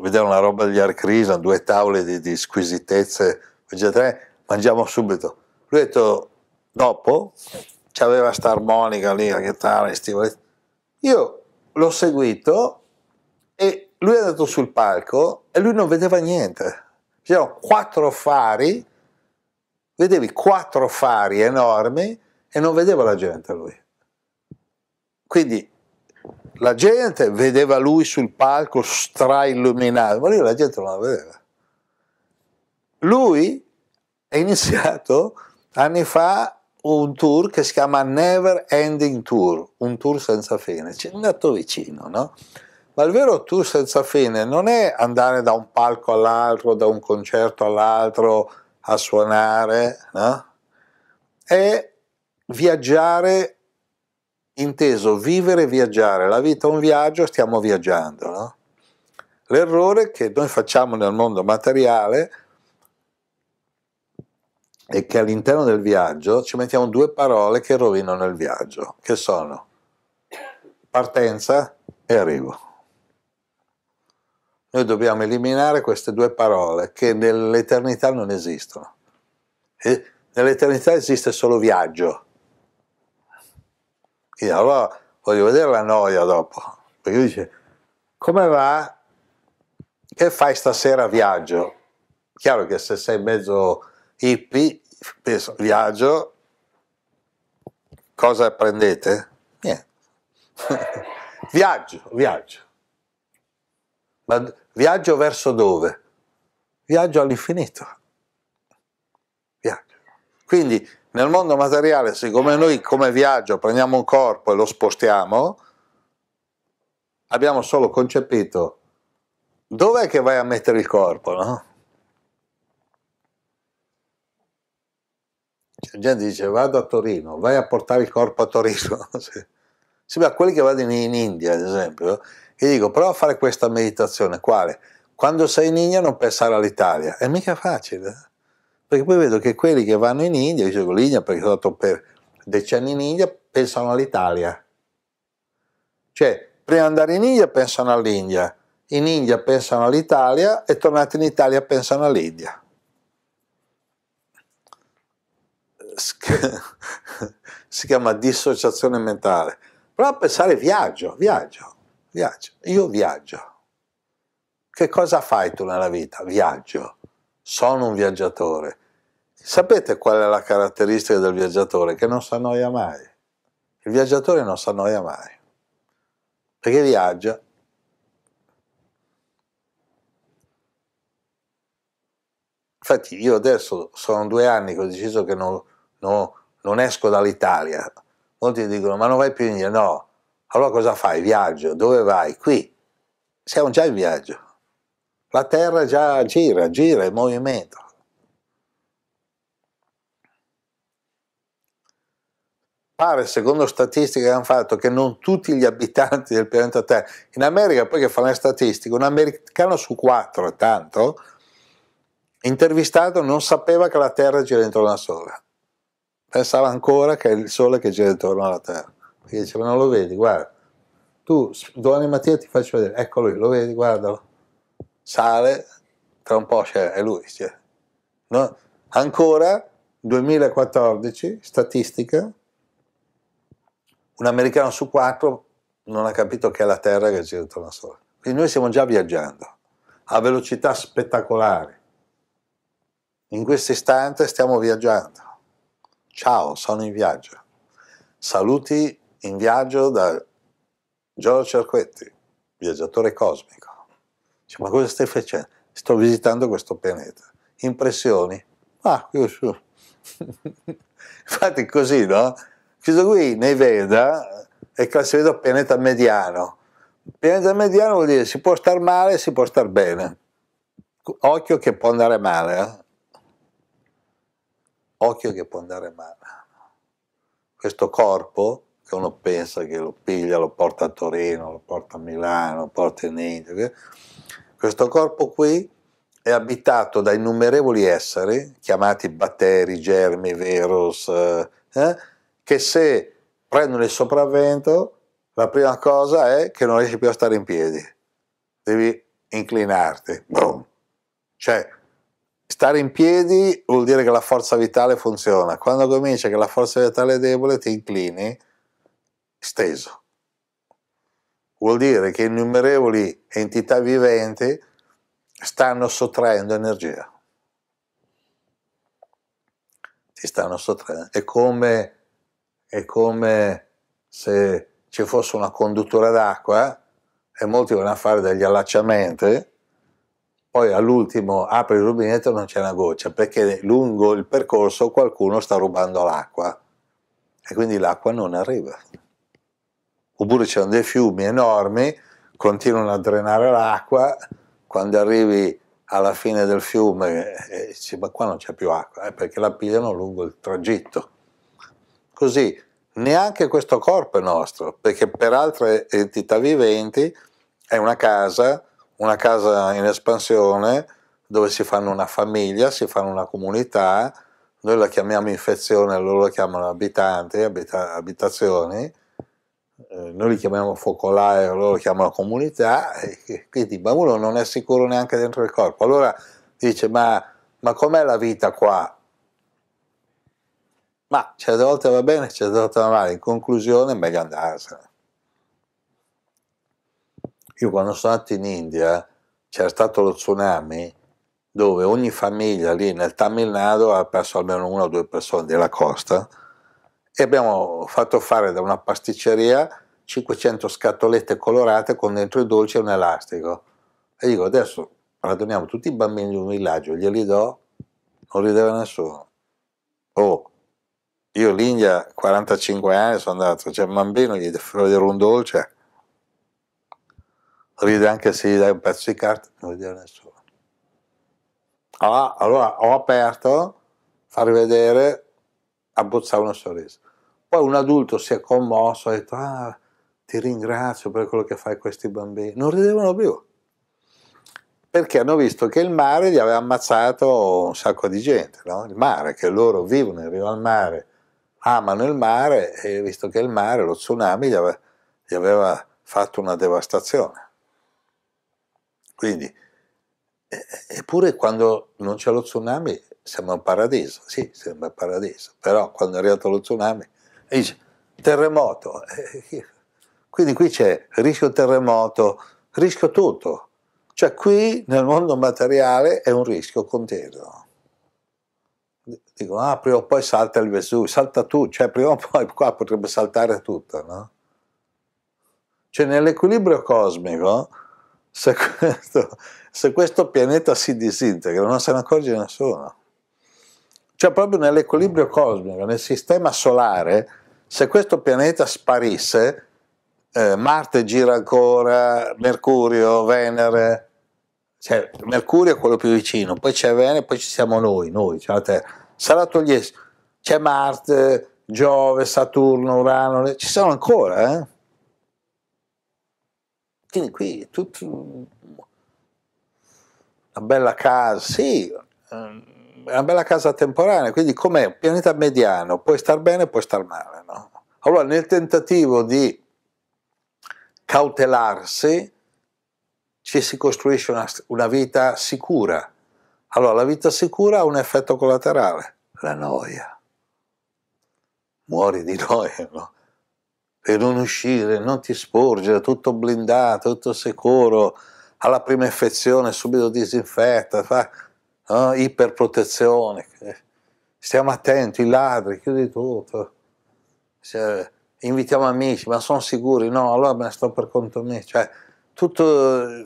vedevo una roba degli Arcrisan, due tavole di, di squisitezze vegetariane, mangiamo subito. Lui ha detto, dopo, c'aveva sta armonica lì, la chitarra, stivali. Io l'ho seguito e lui è andato sul palco e lui non vedeva niente. C'erano quattro fari, vedevi quattro fari enormi e non vedeva la gente lui. Quindi la gente vedeva lui sul palco strailluminato, ma lui la gente non la vedeva. Lui ha iniziato anni fa un tour che si chiama Never Ending Tour, un tour senza fine, ci è andato vicino, no? Ma il vero tour senza fine non è andare da un palco all'altro, da un concerto all'altro a suonare, no? È viaggiare inteso vivere e viaggiare, la vita è un viaggio, stiamo viaggiando. No? L'errore che noi facciamo nel mondo materiale è che all'interno del viaggio ci mettiamo due parole che rovinano il viaggio, che sono partenza e arrivo. Noi dobbiamo eliminare queste due parole che nell'eternità non esistono. E nell'eternità esiste solo viaggio quindi allora voglio vedere la noia dopo, perché dice, come va? Che fai stasera viaggio? Chiaro che se sei mezzo hippie, penso, viaggio, cosa prendete? Niente. [laughs] viaggio, viaggio. Ma viaggio verso dove? Viaggio all'infinito. Viaggio. Quindi nel mondo materiale, siccome noi come viaggio prendiamo un corpo e lo spostiamo, abbiamo solo concepito dov'è che vai a mettere il corpo, no? C'è cioè, gente dice vado a Torino, vai a portare il corpo a Torino. [laughs] sì, ma quelli che vanno in, India, ad esempio, gli dico prova a fare questa meditazione, quale? Quando sei in India non pensare all'Italia, è mica facile. Eh? Perché poi vedo che quelli che vanno in India, io dico l'India perché sono stato per decenni in India, pensano all'Italia. Cioè, prima di andare in India pensano all'India, in India pensano all'Italia e tornati in Italia pensano all'India. [laughs] si chiama dissociazione mentale. Prova a pensare viaggio, viaggio, viaggio. Io viaggio. Che cosa fai tu nella vita? Viaggio sono un viaggiatore. Sapete qual è la caratteristica del viaggiatore? Che non si annoia mai. Il viaggiatore non si annoia mai, perché viaggia. Infatti io adesso sono due anni che ho deciso che non, non, non esco dall'Italia. Molti dicono ma non vai più in Italia? No. Allora cosa fai? Viaggio. Dove vai? Qui. Siamo già in viaggio. La Terra già gira, gira in movimento. Pare, secondo statistiche che hanno fatto, che non tutti gli abitanti del pianeta Terra, in America poi che fanno le statistiche, un americano su quattro, tanto, intervistato non sapeva che la Terra gira intorno al Sole. Pensava ancora che è il Sole che gira intorno alla Terra. Perché diceva, non lo vedi, guarda. Tu domani mattina ti faccio vedere, eccolo lui, lo vedi, guardalo sale, tra un po' c'è, è lui. Cioè. No? Ancora 2014, statistica, un americano su quattro non ha capito che è la Terra che gira intorno al Sole. Quindi noi stiamo già viaggiando a velocità spettacolari. In questo istante stiamo viaggiando. Ciao, sono in viaggio. Saluti in viaggio da Giorgio Cerquetti, viaggiatore cosmico. Dice, ma cosa stai facendo? Sto visitando questo pianeta. Impressioni? Ah, io su. [laughs] Infatti così, no? Questo qui nei Veda è classificato pianeta mediano. Pianeta mediano vuol dire si può star male, si può star bene. Occhio che può andare male. Eh? Occhio che può andare male. Questo corpo, che uno pensa che lo piglia, lo porta a Torino, lo porta a Milano, lo porta in India, questo corpo qui è abitato da innumerevoli esseri, chiamati batteri, germi, virus, eh, eh, che se prendono il sopravvento, la prima cosa è che non riesci più a stare in piedi, devi inclinarti. Boom. Cioè, stare in piedi vuol dire che la forza vitale funziona. Quando comincia che la forza vitale è debole, ti inclini steso vuol dire che innumerevoli entità viventi stanno sottraendo energia. Ti stanno sottraendo. È come, è come se ci fosse una conduttura d'acqua eh, e molti vanno a fare degli allacciamenti, poi all'ultimo apri il rubinetto e non c'è una goccia, perché lungo il percorso qualcuno sta rubando l'acqua e quindi l'acqua non arriva oppure ci sono dei fiumi enormi, continuano a drenare l'acqua, quando arrivi alla fine del fiume e eh, eh, dici ma qua non c'è più acqua, eh, perché la pigliano lungo il tragitto. Così neanche questo corpo è nostro, perché per altre entità viventi è una casa, una casa in espansione dove si fanno una famiglia, si fanno una comunità, noi la chiamiamo infezione, loro la chiamano abitanti, abita abitazioni, eh, noi li chiamiamo focolai, loro li chiamano comunità, e [laughs] quindi il bambino non è sicuro neanche dentro il corpo. Allora dice, ma, ma com'è la vita qua? Ma certe volte va bene, certe volte va male. In conclusione, è meglio andarsene. Io quando sono andato in India, c'era stato lo tsunami, dove ogni famiglia lì nel Tamil Nadu ha perso almeno una o due persone della costa, e abbiamo fatto fare da una pasticceria 500 scatolette colorate con dentro i dolci e un elastico. E dico adesso raduniamo tutti i bambini di un villaggio, glieli do, non rideva nessuno. Oh, io l'India, 45 anni, sono andato, c'è un bambino, gli devo vedere un dolce, ride anche se gli dai un pezzo di carta, non rideva nessuno. Allora, ah, allora ho aperto, far vedere, abbozzava un sorriso. Poi un adulto si è commosso, e ha detto, ah, ti ringrazio per quello che fai questi bambini. Non ridevano più, perché hanno visto che il mare gli aveva ammazzato un sacco di gente, no? il mare, che loro vivono in riva al mare, amano il mare, e visto che il mare, lo tsunami, gli aveva, gli aveva fatto una devastazione. Quindi, eppure quando non c'è lo tsunami sembra un paradiso, sì, sembra un paradiso, però quando è arrivato lo tsunami e dice terremoto. [laughs] Quindi qui c'è rischio terremoto, rischio tutto. Cioè qui nel mondo materiale è un rischio continuo. Dico, ah, prima o poi salta il Vesuvio, salta tu, cioè prima o poi qua potrebbe saltare tutto, no? Cioè nell'equilibrio cosmico, se [laughs] questo, se questo pianeta si disintegra, non se ne accorge nessuno. Cioè proprio nell'equilibrio cosmico, nel sistema solare, se questo pianeta sparisse, eh, Marte gira ancora, Mercurio, Venere, cioè Mercurio è quello più vicino, poi c'è Venere, poi ci siamo noi, noi, c'è cioè, la Terra. Se la togliessi, c'è Marte, Giove, Saturno, Urano, ci sono ancora, eh? Quindi qui tutto una bella casa, sì, ehm, è una bella casa temporanea, quindi com'è? Un pianeta mediano, puoi star bene, puoi star male. No? Allora nel tentativo di cautelarsi ci si costruisce una, una vita sicura. Allora la vita sicura ha un effetto collaterale, la noia. Muori di noia, no? Per non uscire, non ti sporgere, tutto blindato, tutto sicuro, alla prima infezione subito disinfetta, fa no? iperprotezione, eh. stiamo attenti, i ladri, chiudi tutto, cioè, invitiamo amici, ma sono sicuri? No, allora me sto per conto mio. Cioè, tutto,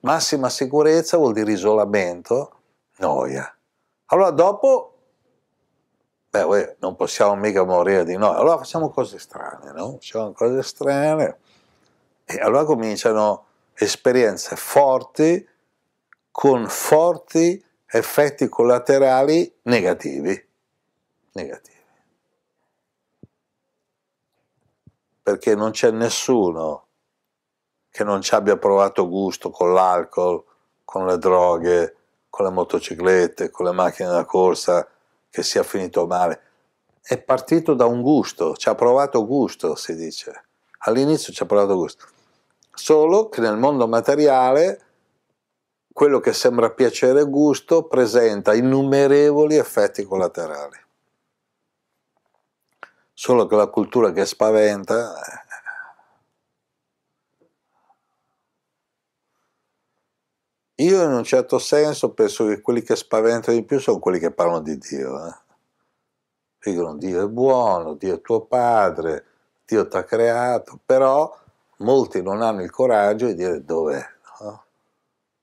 massima sicurezza vuol dire isolamento, noia. Allora dopo, beh, non possiamo mica morire di noia, allora facciamo cose strane, no? Facciamo cose strane e allora cominciano esperienze forti con forti effetti collaterali negativi. negativi. Perché non c'è nessuno che non ci abbia provato gusto con l'alcol, con le droghe, con le motociclette, con le macchine da corsa, che sia finito male. È partito da un gusto, ci ha provato gusto, si dice. All'inizio ci ha provato gusto. Solo che nel mondo materiale quello che sembra piacere e gusto presenta innumerevoli effetti collaterali. Solo che la cultura che spaventa eh. Io in un certo senso penso che quelli che spaventano di più sono quelli che parlano di Dio. Eh? Dicono Dio è buono, Dio è tuo padre, Dio ti ha creato, però molti non hanno il coraggio di dire dov'è,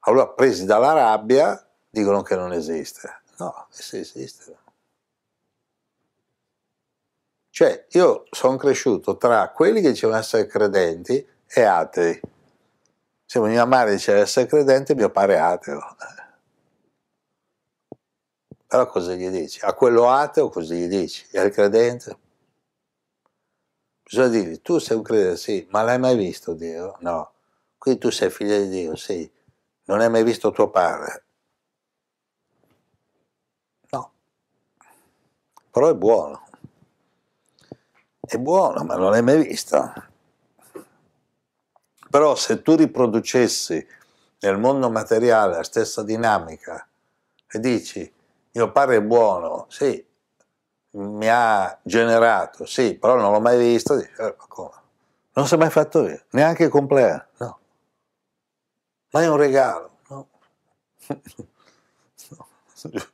allora, presi dalla rabbia, dicono che non esiste. No, se esiste. Cioè, io sono cresciuto tra quelli che dicevano essere credenti e atei. Se mia madre diceva essere credente, mio padre è ateo. Allora cosa gli dici? A quello ateo cosa gli dici? E il credente? Bisogna dirgli, tu sei un credente, sì, ma l'hai mai visto Dio? No. Quindi tu sei figlio di Dio, sì. Non hai mai visto tuo padre? No. Però è buono. È buono, ma non l'hai mai visto. Però se tu riproducessi nel mondo materiale la stessa dinamica e dici mio padre è buono, sì, mi ha generato, sì, però non l'ho mai visto, dici, eh, non si è mai fatto io, neanche il compleanno, no ma è un regalo. No? [laughs]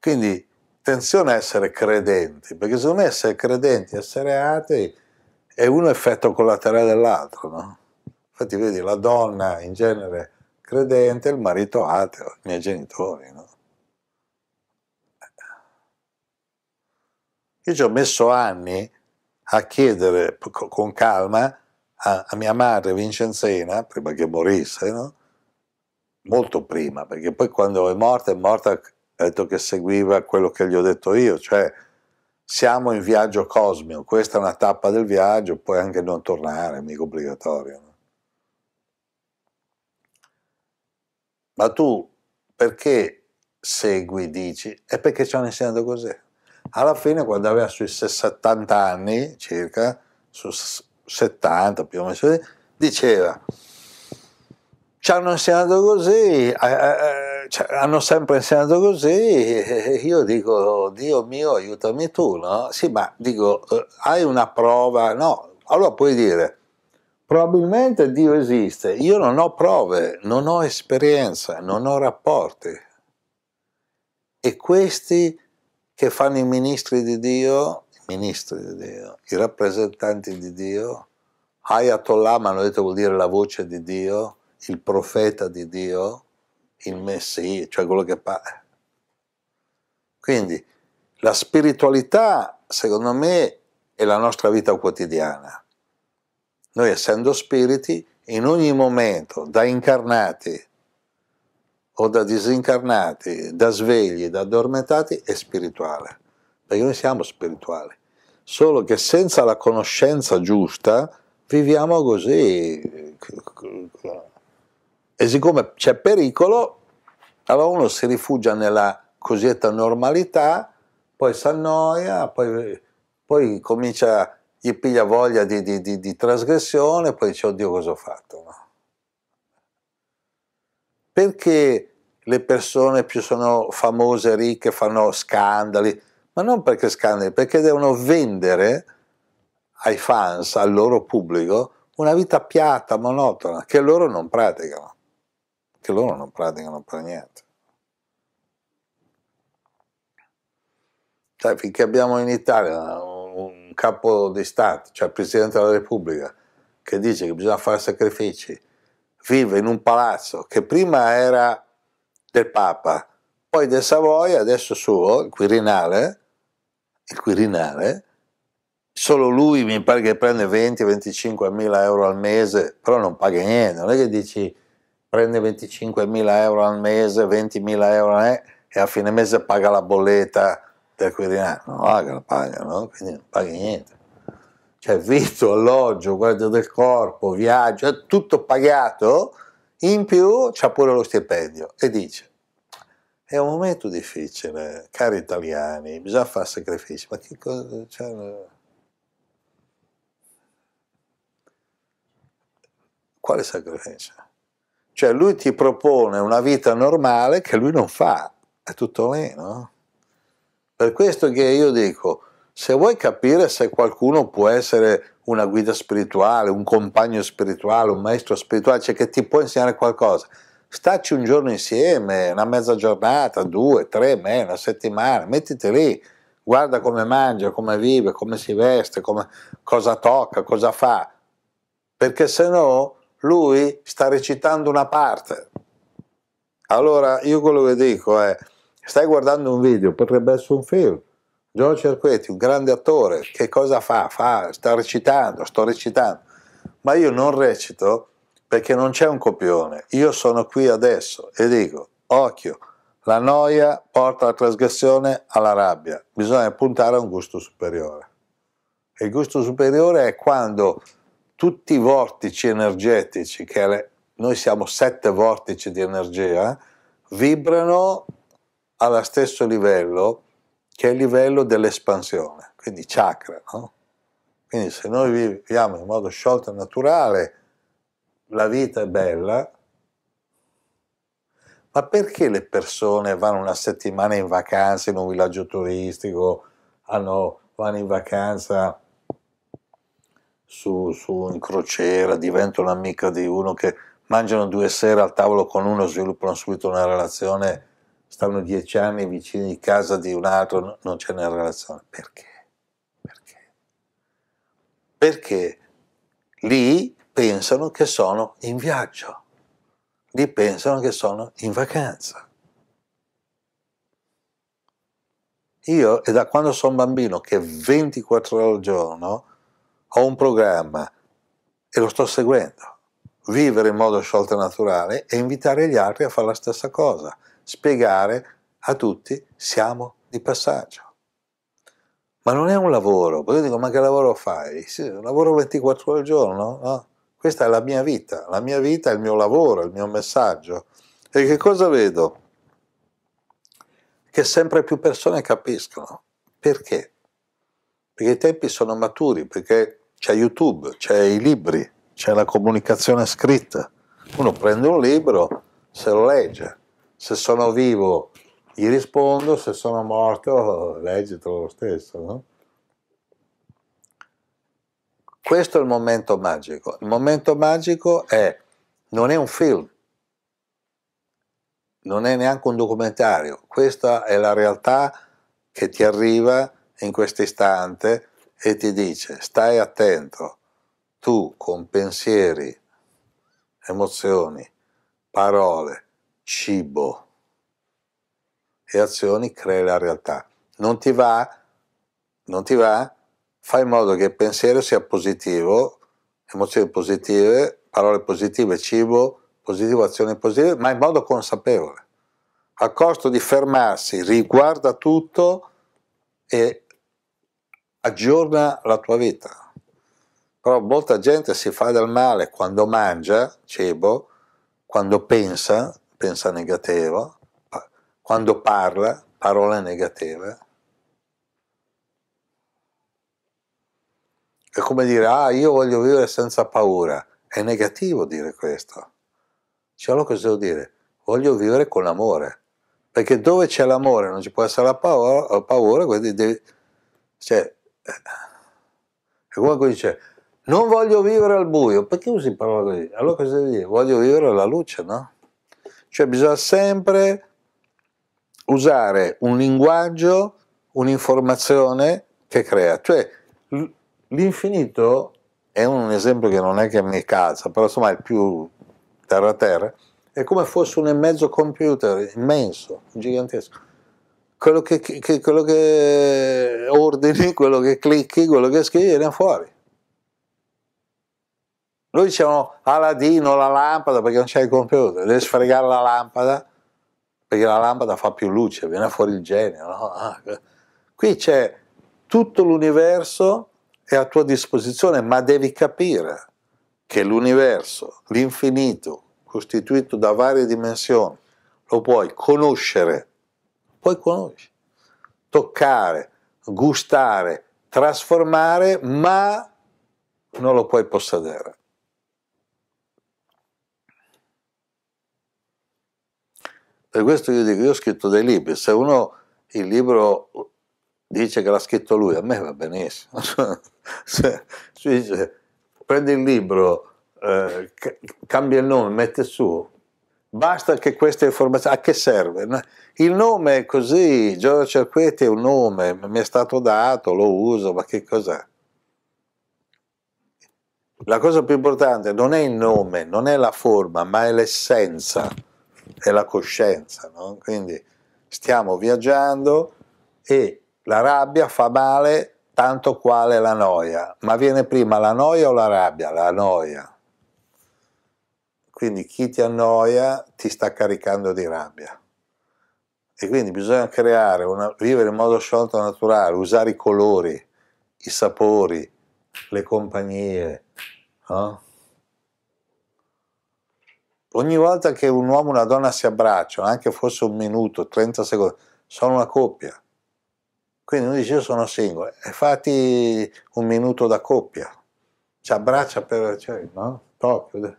Quindi attenzione a essere credenti, perché secondo me essere credenti, essere atei è uno effetto collaterale dell'altro. No? Infatti vedi la donna in genere credente, il marito ateo, i miei genitori. No? Io ci ho messo anni a chiedere con calma a, a mia madre Vincenzena, prima che morisse, no? molto prima, perché poi quando è morta è morta, ha detto che seguiva quello che gli ho detto io, cioè siamo in viaggio cosmico, questa è una tappa del viaggio, puoi anche non tornare, mica obbligatorio. No? Ma tu perché segui, dici? È perché ci hanno insegnato così. Alla fine, quando aveva sui 60 anni circa, su 70 più o meno, diceva, ci hanno insegnato così, eh, eh, eh, cioè, hanno sempre insegnato così, e io dico, Dio mio, aiutami tu, no? Sì, ma dico, hai una prova? No, allora puoi dire, probabilmente Dio esiste, io non ho prove, non ho esperienza, non ho rapporti. E questi che fanno i ministri di Dio ministri di Dio, i rappresentanti di Dio, Ayatollah, ma hanno detto vuol dire la voce di Dio, il profeta di Dio, il Messia, cioè quello che parla. Quindi la spiritualità, secondo me, è la nostra vita quotidiana. Noi essendo spiriti, in ogni momento, da incarnati o da disincarnati, da svegli, da addormentati, è spirituale perché noi siamo spirituali, solo che senza la conoscenza giusta viviamo così. E siccome c'è pericolo, allora uno si rifugia nella cosiddetta normalità, poi si annoia, poi, poi comincia, gli piglia voglia di, di, di, di trasgressione, poi dice oddio cosa ho fatto. No? Perché le persone più sono famose, ricche, fanno scandali? ma non perché scandali, perché devono vendere ai fans, al loro pubblico, una vita piatta, monotona, che loro non praticano, che loro non praticano per niente. Cioè, finché abbiamo in Italia un capo di Stato, cioè il Presidente della Repubblica, che dice che bisogna fare sacrifici, vive in un palazzo che prima era del Papa, poi del Savoia, adesso suo, il Quirinale, il Quirinale, solo lui mi pare che prende 20-25 mila euro al mese, però non paga niente, non è che dici prende 25 mila euro al mese, 20 mila euro al e a fine mese paga la bolletta del Quirinale, non paga la paga, no? quindi non paga niente. Cioè vitto, alloggio, guardia del corpo, viaggio, è tutto pagato, in più c'ha pure lo stipendio e dice è un momento difficile, cari italiani, bisogna fare sacrifici, ma che cosa... Cioè, quale sacrificio? Cioè lui ti propone una vita normale che lui non fa, è tutto lì, no? Per questo che io dico, se vuoi capire se qualcuno può essere una guida spirituale, un compagno spirituale, un maestro spirituale, cioè che ti può insegnare qualcosa, Stacci un giorno insieme, una mezza giornata, due, tre, me, una settimana, mettiti lì, guarda come mangia, come vive, come si veste, come, cosa tocca, cosa fa, perché se no lui sta recitando una parte. Allora io quello che dico è, stai guardando un video, potrebbe essere un film, Giorgio Cerquetti, un grande attore, che cosa fa? fa sta recitando, sto recitando, ma io non recito perché non c'è un copione. Io sono qui adesso e dico, occhio, la noia porta alla trasgressione, alla rabbia, bisogna puntare a un gusto superiore. E il gusto superiore è quando tutti i vortici energetici, che noi siamo sette vortici di energia, vibrano allo stesso livello che è il livello dell'espansione, quindi chakra. No? Quindi se noi viviamo in modo sciolto e naturale, la vita è bella, ma perché le persone vanno una settimana in vacanza in un villaggio turistico, hanno, vanno in vacanza su, su in crociera, diventano amica di uno che mangiano due sere al tavolo con uno, sviluppano subito una relazione, stanno dieci anni vicini di casa di un altro, non c'è una relazione. Perché? Perché? Perché lì pensano che sono in viaggio, lì pensano che sono in vacanza. Io è da quando sono bambino che 24 ore al giorno ho un programma e lo sto seguendo. Vivere in modo sciolto e naturale e invitare gli altri a fare la stessa cosa, spiegare a tutti siamo di passaggio. Ma non è un lavoro, poi io dico ma che lavoro fai? Sì, lavoro 24 ore al giorno, no? Questa è la mia vita, la mia vita è il mio lavoro, il mio messaggio. E che cosa vedo? Che sempre più persone capiscono. Perché? Perché i tempi sono maturi, perché c'è YouTube, c'è i libri, c'è la comunicazione scritta. Uno prende un libro, se lo legge. Se sono vivo gli rispondo, se sono morto leggetelo lo stesso. No? questo è il momento magico. Il momento magico è, non è un film, non è neanche un documentario, questa è la realtà che ti arriva in questo istante e ti dice stai attento, tu con pensieri, emozioni, parole, cibo e azioni crei la realtà. Non ti va? Non ti va? fa in modo che il pensiero sia positivo, emozioni positive, parole positive, cibo positivo, azioni positive, ma in modo consapevole, a costo di fermarsi, riguarda tutto e aggiorna la tua vita. Però molta gente si fa del male quando mangia cibo, quando pensa, pensa negativo, quando parla, parole negative, È come dire, ah, io voglio vivere senza paura. È negativo dire questo. Cioè, allora cosa devo dire? Voglio vivere con l'amore. Perché dove c'è l'amore non ci può essere la paura, eh, paura quindi devi... Cioè, eh, è come quando dice, non voglio vivere al buio. Perché usi parole così? Allora cosa devi dire? Voglio vivere alla luce, no? Cioè bisogna sempre usare un linguaggio, un'informazione che crea. Cioè L'infinito è un esempio che non è che mi calza, però insomma è più terra terra, è come fosse un mezzo computer immenso, gigantesco. Quello che, che, quello che ordini, quello che clicchi, quello che scrivi viene fuori. Noi diciamo Aladino la lampada perché non c'è il computer, devi sfregare la lampada perché la lampada fa più luce, viene fuori il genio. No? Ah, qui c'è tutto l'universo è a tua disposizione, ma devi capire che l'universo, l'infinito, costituito da varie dimensioni, lo puoi conoscere, puoi conoscere, toccare, gustare, trasformare, ma non lo puoi possedere. Per questo io dico, io ho scritto dei libri, se uno il libro dice che l'ha scritto lui, a me va benissimo. [laughs] [laughs] se, si dice prendi il libro, eh, cambia il nome, mette su, basta che queste informazioni, a che serve? Il nome è così, Giorgio Cerqueti è un nome, mi è stato dato, lo uso, ma che cos'è? La cosa più importante non è il nome, non è la forma, ma è l'essenza, è la coscienza. No? Quindi stiamo viaggiando e la rabbia fa male tanto quale la noia, ma viene prima la noia o la rabbia? La noia. Quindi chi ti annoia ti sta caricando di rabbia. E quindi bisogna creare, una, vivere in modo sciolto e naturale, usare i colori, i sapori, le compagnie. No? Ogni volta che un uomo e una donna si abbracciano, anche fosse un minuto, 30 secondi, sono una coppia quindi uno dice io sono single, e fatti un minuto da coppia, ci abbraccia per... Cioè, no? Proprio.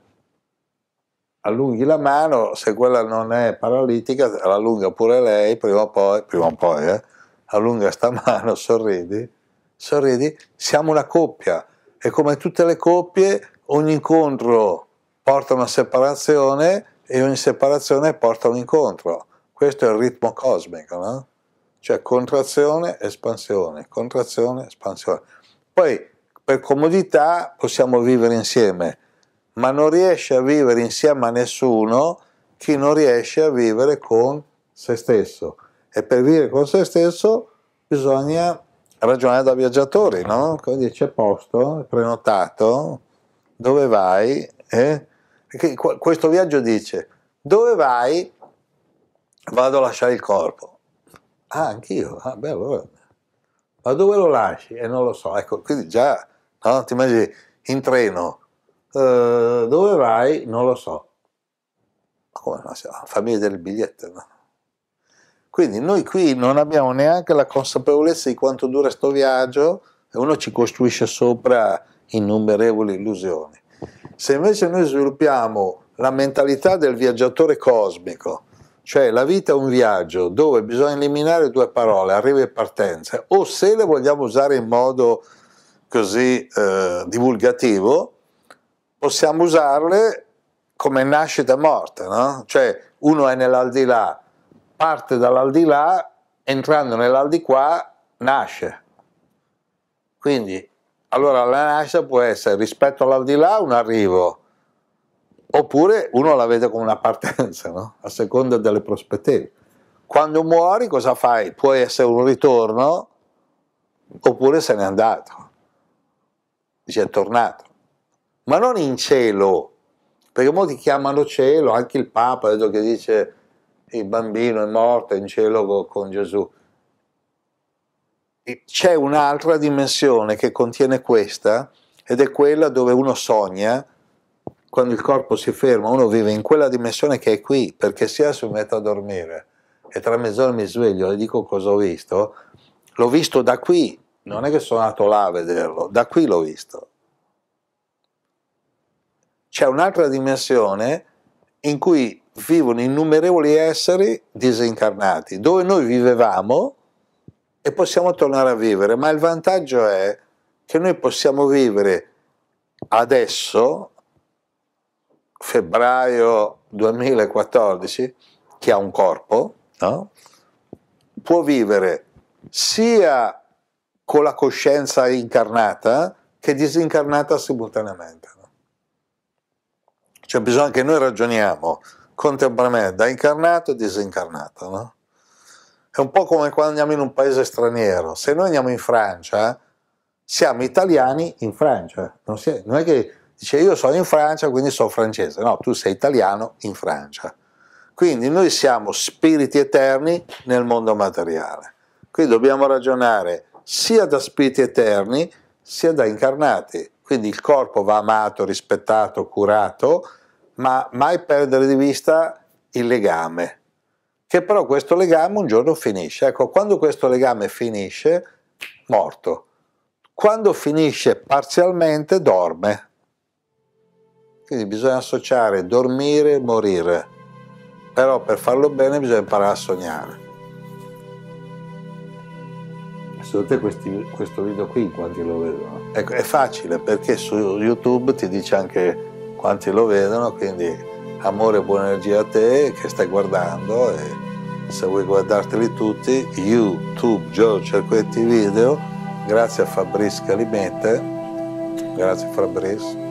Allunghi la mano, se quella non è paralitica, l'allunga pure lei, prima o poi, prima o poi, eh? allunga sta mano, [laughs] sorridi, sorridi, siamo una coppia. E come tutte le coppie, ogni incontro porta una separazione e ogni separazione porta un incontro. Questo è il ritmo cosmico, no? cioè contrazione, espansione, contrazione, espansione. Poi per comodità possiamo vivere insieme, ma non riesce a vivere insieme a nessuno chi non riesce a vivere con se stesso. E per vivere con se stesso bisogna ragionare da viaggiatori, no? Quindi c'è posto, prenotato, dove vai? Eh? Questo viaggio dice, dove vai? Vado a lasciare il corpo Ah, anch'io? Ah, beh, allora. Ma dove lo lasci? E eh, non lo so. Ecco, quindi già, no, ti immagini, in treno. Eh, dove vai? Non lo so. Ma come no? Fammi vedere il biglietto, no? Quindi noi qui non abbiamo neanche la consapevolezza di quanto dura sto viaggio e uno ci costruisce sopra innumerevoli illusioni. Se invece noi sviluppiamo la mentalità del viaggiatore cosmico, cioè la vita è un viaggio dove bisogna eliminare due parole, arrivo e partenza, o se le vogliamo usare in modo così eh, divulgativo, possiamo usarle come nascita e morte, no? Cioè uno è nell'aldilà, parte dall'aldilà, entrando nell'aldiquà nasce. Quindi allora la nascita può essere rispetto all'aldilà un arrivo, Oppure uno la vede come una partenza, no? a seconda delle prospettive. Quando muori cosa fai? Può essere un ritorno oppure se n'è andato, si è tornato. Ma non in cielo, perché molti chiamano cielo, anche il Papa vedo che dice il bambino è morto in cielo con Gesù. C'è un'altra dimensione che contiene questa ed è quella dove uno sogna quando il corpo si ferma, uno vive in quella dimensione che è qui, perché se adesso mi metto a dormire e tra mezz'ora mi sveglio e dico cosa ho visto, l'ho visto da qui, non è che sono andato là a vederlo, da qui l'ho visto. C'è un'altra dimensione in cui vivono innumerevoli esseri disincarnati, dove noi vivevamo e possiamo tornare a vivere, ma il vantaggio è che noi possiamo vivere adesso febbraio 2014, che ha un corpo, no? può vivere sia con la coscienza incarnata che disincarnata simultaneamente. No? Cioè bisogna che noi ragioniamo contemporaneamente da incarnato e disincarnato. No? È un po' come quando andiamo in un paese straniero. Se noi andiamo in Francia, siamo italiani in Francia. Non, è che dice io sono in Francia quindi sono francese, no, tu sei italiano in Francia. Quindi noi siamo spiriti eterni nel mondo materiale. Quindi dobbiamo ragionare sia da spiriti eterni sia da incarnati. Quindi il corpo va amato, rispettato, curato, ma mai perdere di vista il legame, che però questo legame un giorno finisce. Ecco, quando questo legame finisce, morto. Quando finisce parzialmente, dorme, quindi bisogna associare dormire e morire. Però per farlo bene bisogna imparare a sognare. Secondo te questo video qui quanti lo vedono? Ecco, è facile perché su YouTube ti dice anche quanti lo vedono, quindi amore e buona energia a te che stai guardando e se vuoi guardarteli tutti, YouTube Giorgio Cerquetti Video, grazie a Fabrice Calimete, grazie Fabrice.